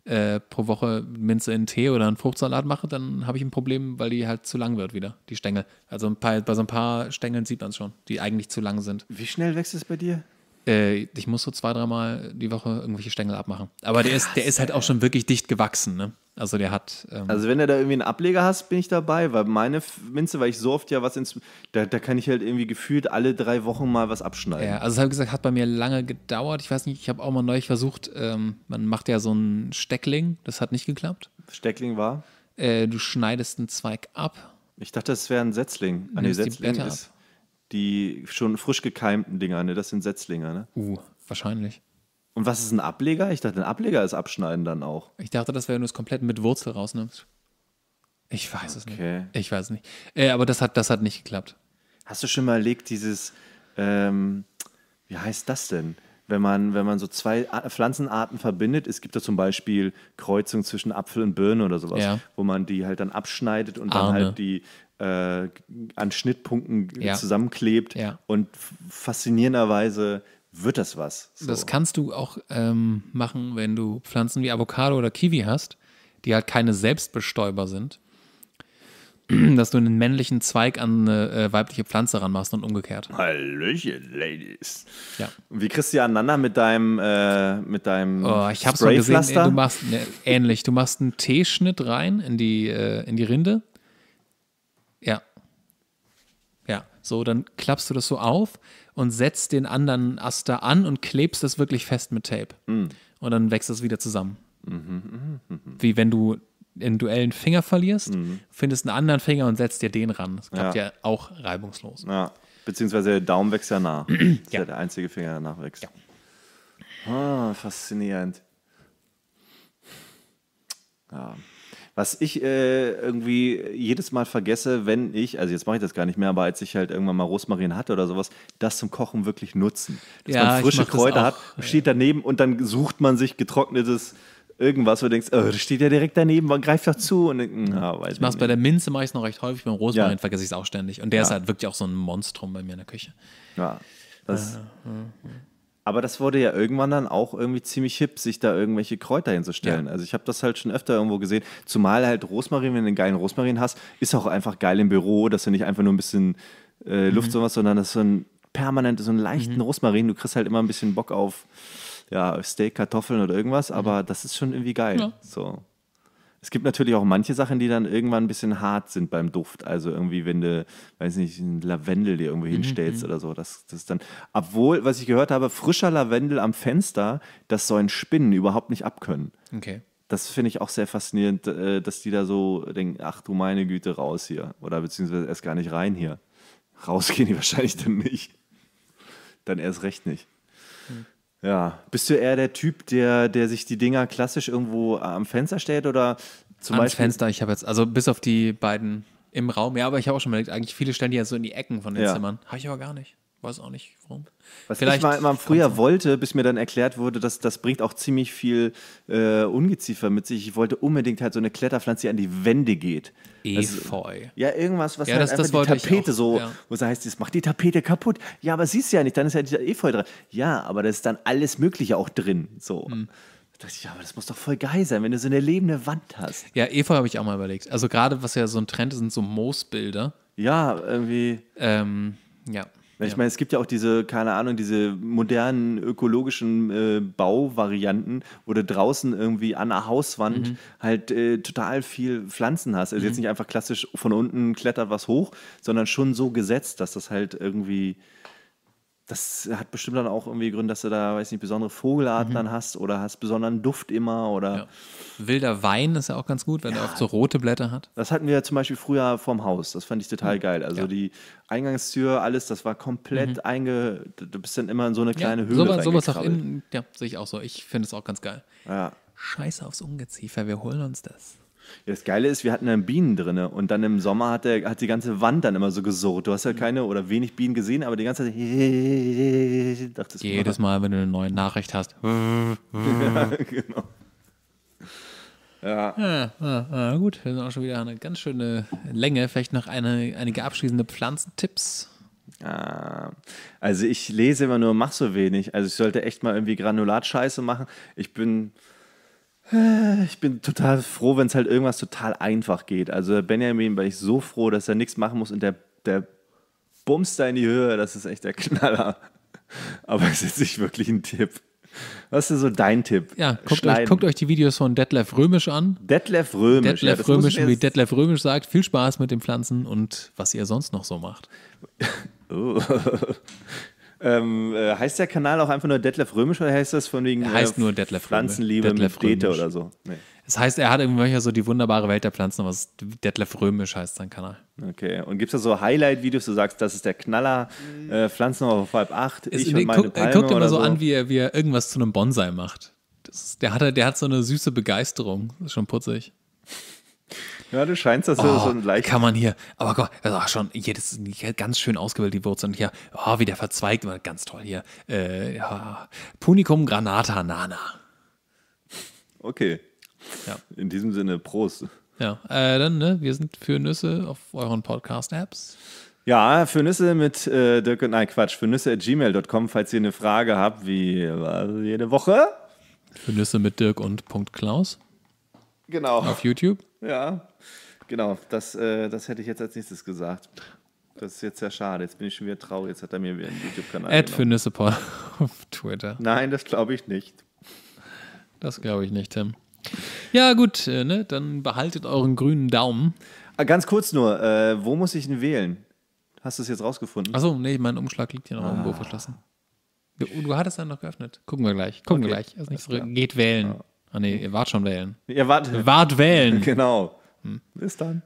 äh, pro Woche Minze in Tee oder einen Fruchtsalat mache, dann habe ich ein Problem, weil die halt zu lang wird wieder, die Stängel. Also ein paar, bei so ein paar Stängeln sieht man es schon, die eigentlich zu lang sind. Wie schnell wächst es bei dir? Äh, ich muss so zwei, dreimal die Woche irgendwelche Stängel abmachen. Aber der ist, der ist halt auch schon wirklich dicht gewachsen, ne? Also der hat. Ähm also wenn du da irgendwie einen Ableger hast, bin ich dabei, weil meine Minze, weil ich so oft ja was ins. Da, da kann ich halt irgendwie gefühlt alle drei Wochen mal was abschneiden. Ja, also das habe gesagt, hat bei mir lange gedauert. Ich weiß nicht, ich habe auch mal neulich versucht, ähm, man macht ja so einen Steckling, das hat nicht geklappt. Steckling war? Äh, du schneidest einen Zweig ab. Ich dachte, das wäre ein Setzling. Ah, nee, Setzling die ist ab. die schon frisch gekeimten Dinger, ne? Das sind Setzlinge, ne? Uh, wahrscheinlich. Und was ist ein Ableger? Ich dachte, ein Ableger ist Abschneiden dann auch. Ich dachte, das wäre, wenn du es komplett mit Wurzel rausnimmst. Ich weiß es okay. nicht. Ich weiß es nicht. Äh, aber das hat, das hat nicht geklappt. Hast du schon mal erlegt, dieses, ähm, wie heißt das denn? Wenn man, wenn man so zwei Pflanzenarten verbindet, es gibt da zum Beispiel Kreuzungen zwischen Apfel und Birne oder sowas, ja. wo man die halt dann abschneidet und Arme. dann halt die äh, an Schnittpunkten ja. zusammenklebt ja. und faszinierenderweise wird das was. So. Das kannst du auch ähm, machen, wenn du Pflanzen wie Avocado oder Kiwi hast, die halt keine Selbstbestäuber sind, dass du einen männlichen Zweig an eine äh, weibliche Pflanze ranmachst und umgekehrt. Hallöchen, Ladies. Ja. Wie kriegst du die aneinander mit deinem äh, mit deinem oh, ich hab's mal gesehen, ey, du machst ne, ähnlich, du machst einen Teeschnitt rein in die äh, in die Rinde. Ja. Ja, so dann klappst du das so auf und setzt den anderen Aster an und klebst das wirklich fest mit Tape. Mhm. Und dann wächst das wieder zusammen. Mhm, mhm, mhm, mhm, Wie wenn du in Duellen Finger verlierst, findest einen anderen Finger und setzt dir den ran. Das klappt ja, ja auch reibungslos. Ja. Beziehungsweise der Daumen wächst ja nah. das ja. ist ja der einzige Finger, der nachwächst. Ja. Ah, faszinierend. Ja. Was ich äh, irgendwie jedes Mal vergesse, wenn ich, also jetzt mache ich das gar nicht mehr, aber als ich halt irgendwann mal Rosmarin hatte oder sowas, das zum Kochen wirklich nutzen. Dass ja, man frische Kräuter hat, steht daneben und dann sucht man sich getrocknetes irgendwas, wo du denkst, oh, das steht ja direkt daneben, man greift doch zu und na, hm, weiß ich mach's nicht. bei der Minze mache ich es noch recht häufig, beim Rosmarin ja. vergesse ich es auch ständig und der ja. ist halt wirklich auch so ein Monstrum bei mir in der Küche. Ja. Das, äh, äh, äh. Aber das wurde ja irgendwann dann auch irgendwie ziemlich hip, sich da irgendwelche Kräuter hinzustellen. Ja. Also ich habe das halt schon öfter irgendwo gesehen. Zumal halt Rosmarin, wenn du einen geilen Rosmarin hast, ist auch einfach geil im Büro, dass du nicht einfach nur ein bisschen äh, Luft mhm. sowas, sondern das ist so ein permanent so einen leichten mhm. Rosmarin. Du kriegst halt immer ein bisschen Bock auf ja, Steak, Kartoffeln oder irgendwas, mhm. aber das ist schon irgendwie geil. Ja. So. Es gibt natürlich auch manche Sachen, die dann irgendwann ein bisschen hart sind beim Duft. Also irgendwie, wenn du, weiß nicht, einen Lavendel dir irgendwo mhm. hinstellst mhm. oder so. Das, das dann, obwohl, was ich gehört habe, frischer Lavendel am Fenster, das sollen Spinnen überhaupt nicht abkönnen. Okay. Das finde ich auch sehr faszinierend, äh, dass die da so denken, ach du meine Güte, raus hier. Oder beziehungsweise erst gar nicht rein hier. Rausgehen die wahrscheinlich dann nicht. Dann erst recht nicht. Ja, bist du eher der Typ, der, der sich die Dinger klassisch irgendwo äh, am Fenster stellt oder zum Ans Beispiel? Fenster, ich habe jetzt, also bis auf die beiden im Raum, ja, aber ich habe auch schon mal eigentlich viele stellen die ja so in die Ecken von den ja. Zimmern. Habe ich aber gar nicht. Weiß auch nicht, warum. Was Vielleicht ich mal immer früher wollte, bis mir dann erklärt wurde, dass das bringt auch ziemlich viel äh, Ungeziefer mit sich. Ich wollte unbedingt halt so eine Kletterpflanze, die an die Wände geht. Also, Efeu. Also, ja, irgendwas, was ja, halt das, einfach das die Tapete so, ja. wo es heißt, das macht die Tapete kaputt. Ja, aber siehst du ja nicht, dann ist ja dieser Efeu dran. Ja, aber da ist dann alles Mögliche auch drin. So. Hm dachte ich, ja, aber das muss doch voll geil sein, wenn du so eine lebende Wand hast. Ja, Efeu habe ich auch mal überlegt. Also gerade, was ja so ein Trend ist, sind so Moosbilder. Ja, irgendwie. Ähm, ja. Ja. Ich meine, es gibt ja auch diese, keine Ahnung, diese modernen ökologischen äh, Bauvarianten, wo du draußen irgendwie an der Hauswand mhm. halt äh, total viel Pflanzen hast. Also mhm. jetzt nicht einfach klassisch von unten klettert was hoch, sondern schon so gesetzt, dass das halt irgendwie das hat bestimmt dann auch irgendwie Gründe, dass du da, weiß nicht, besondere Vogelarten mhm. dann hast oder hast besonderen Duft immer oder. Ja. Wilder Wein ist ja auch ganz gut, wenn ja. er auch so rote Blätter hat. Das hatten wir zum Beispiel früher vorm Haus. Das fand ich total mhm. geil. Also ja. die Eingangstür, alles, das war komplett mhm. einge. Du bist dann immer in so eine kleine ja, Höhle. Sowas, sowas auch in. Ja, sehe ich auch so. Ich finde es auch ganz geil. Ja. Scheiße aufs Ungeziefer, wir holen uns das. Ja, das Geile ist, wir hatten dann Bienen drin ne? und dann im Sommer hat, der, hat die ganze Wand dann immer so gesurrt. Du hast ja halt keine oder wenig Bienen gesehen, aber die ganze Zeit. Dachtest, Jedes Mal, wenn du eine neue Nachricht hast. ja, genau. Ja. Ja, ja, gut, wir sind auch schon wieder eine ganz schöne Länge. Vielleicht noch eine, einige abschließende Pflanzentipps. also ich lese immer nur, mach so wenig. Also ich sollte echt mal irgendwie Granulatscheiße machen. Ich bin, äh, ich bin total froh, wenn es halt irgendwas total einfach geht. Also Benjamin war ich so froh, dass er nichts machen muss und der, der bumst da in die Höhe. Das ist echt der Knaller. Aber es ist nicht wirklich ein Tipp. Was ist so dein Tipp? Ja, guckt euch, guckt euch, die Videos von Detlef Römisch an. Detlef Römisch. Detlef ja, Römisch, wie Detlef Römisch sagt. Viel Spaß mit den Pflanzen und was ihr sonst noch so macht. Oh. Ähm, äh, heißt der Kanal auch einfach nur Detlef Römisch oder heißt das von wegen er äh, heißt äh, nur Detlef Pflanzenliebe Detlef mit Römisch. oder so? Nee. Das heißt, er hat irgendwelche so die wunderbare Welt der Pflanzen, aber Detlef Römisch heißt sein Kanal. Okay, und gibt es da so Highlight-Videos, du sagst, das ist der Knaller, mhm. äh, Pflanzen auf halb acht, ist, ich nee, und meine guck, äh, Palme Er guckt immer so, so an, wie er, wie er irgendwas zu einem Bonsai macht. Ist, der, hat, der hat so eine süße Begeisterung, das ist schon putzig. Ja, du scheinst das oh, so ein leicht. Kann man hier, aber Gott, das also schon jedes ganz schön ausgewählt, die Wurzeln hier. Oh, wie der verzweigt, ganz toll hier. Äh, ja. Punicum granata nana. Okay. Ja. In diesem Sinne, Prost. Ja, äh, dann, ne, wir sind für Nüsse auf euren Podcast-Apps. Ja, für Nüsse mit äh, Dirk und, nein, Quatsch, für Nüsse at gmail.com, falls ihr eine Frage habt, wie äh, jede Woche. Für Nüsse mit Dirk und Punkt Klaus. Genau. Auf YouTube. Ja. Genau, das, äh, das hätte ich jetzt als nächstes gesagt. Das ist jetzt sehr schade. Jetzt bin ich schon wieder traurig. Jetzt hat er mir wieder einen YouTube-Kanal. Ad für Nüssepod auf Twitter. Nein, das glaube ich nicht. Das glaube ich nicht, Tim. Ja, gut, äh, ne? dann behaltet euren grünen Daumen. Ah, ganz kurz nur, äh, wo muss ich ihn wählen? Hast du es jetzt rausgefunden? Achso, nee, mein Umschlag liegt hier noch ah. irgendwo verschlossen. Du, du hattest dann noch geöffnet. Gucken wir gleich. Gucken okay. wir gleich. Also nicht so, geht wählen. Ah, nee, ihr wart schon wählen. Ihr wart, ihr wart wählen. Genau. Hm. Bis dann.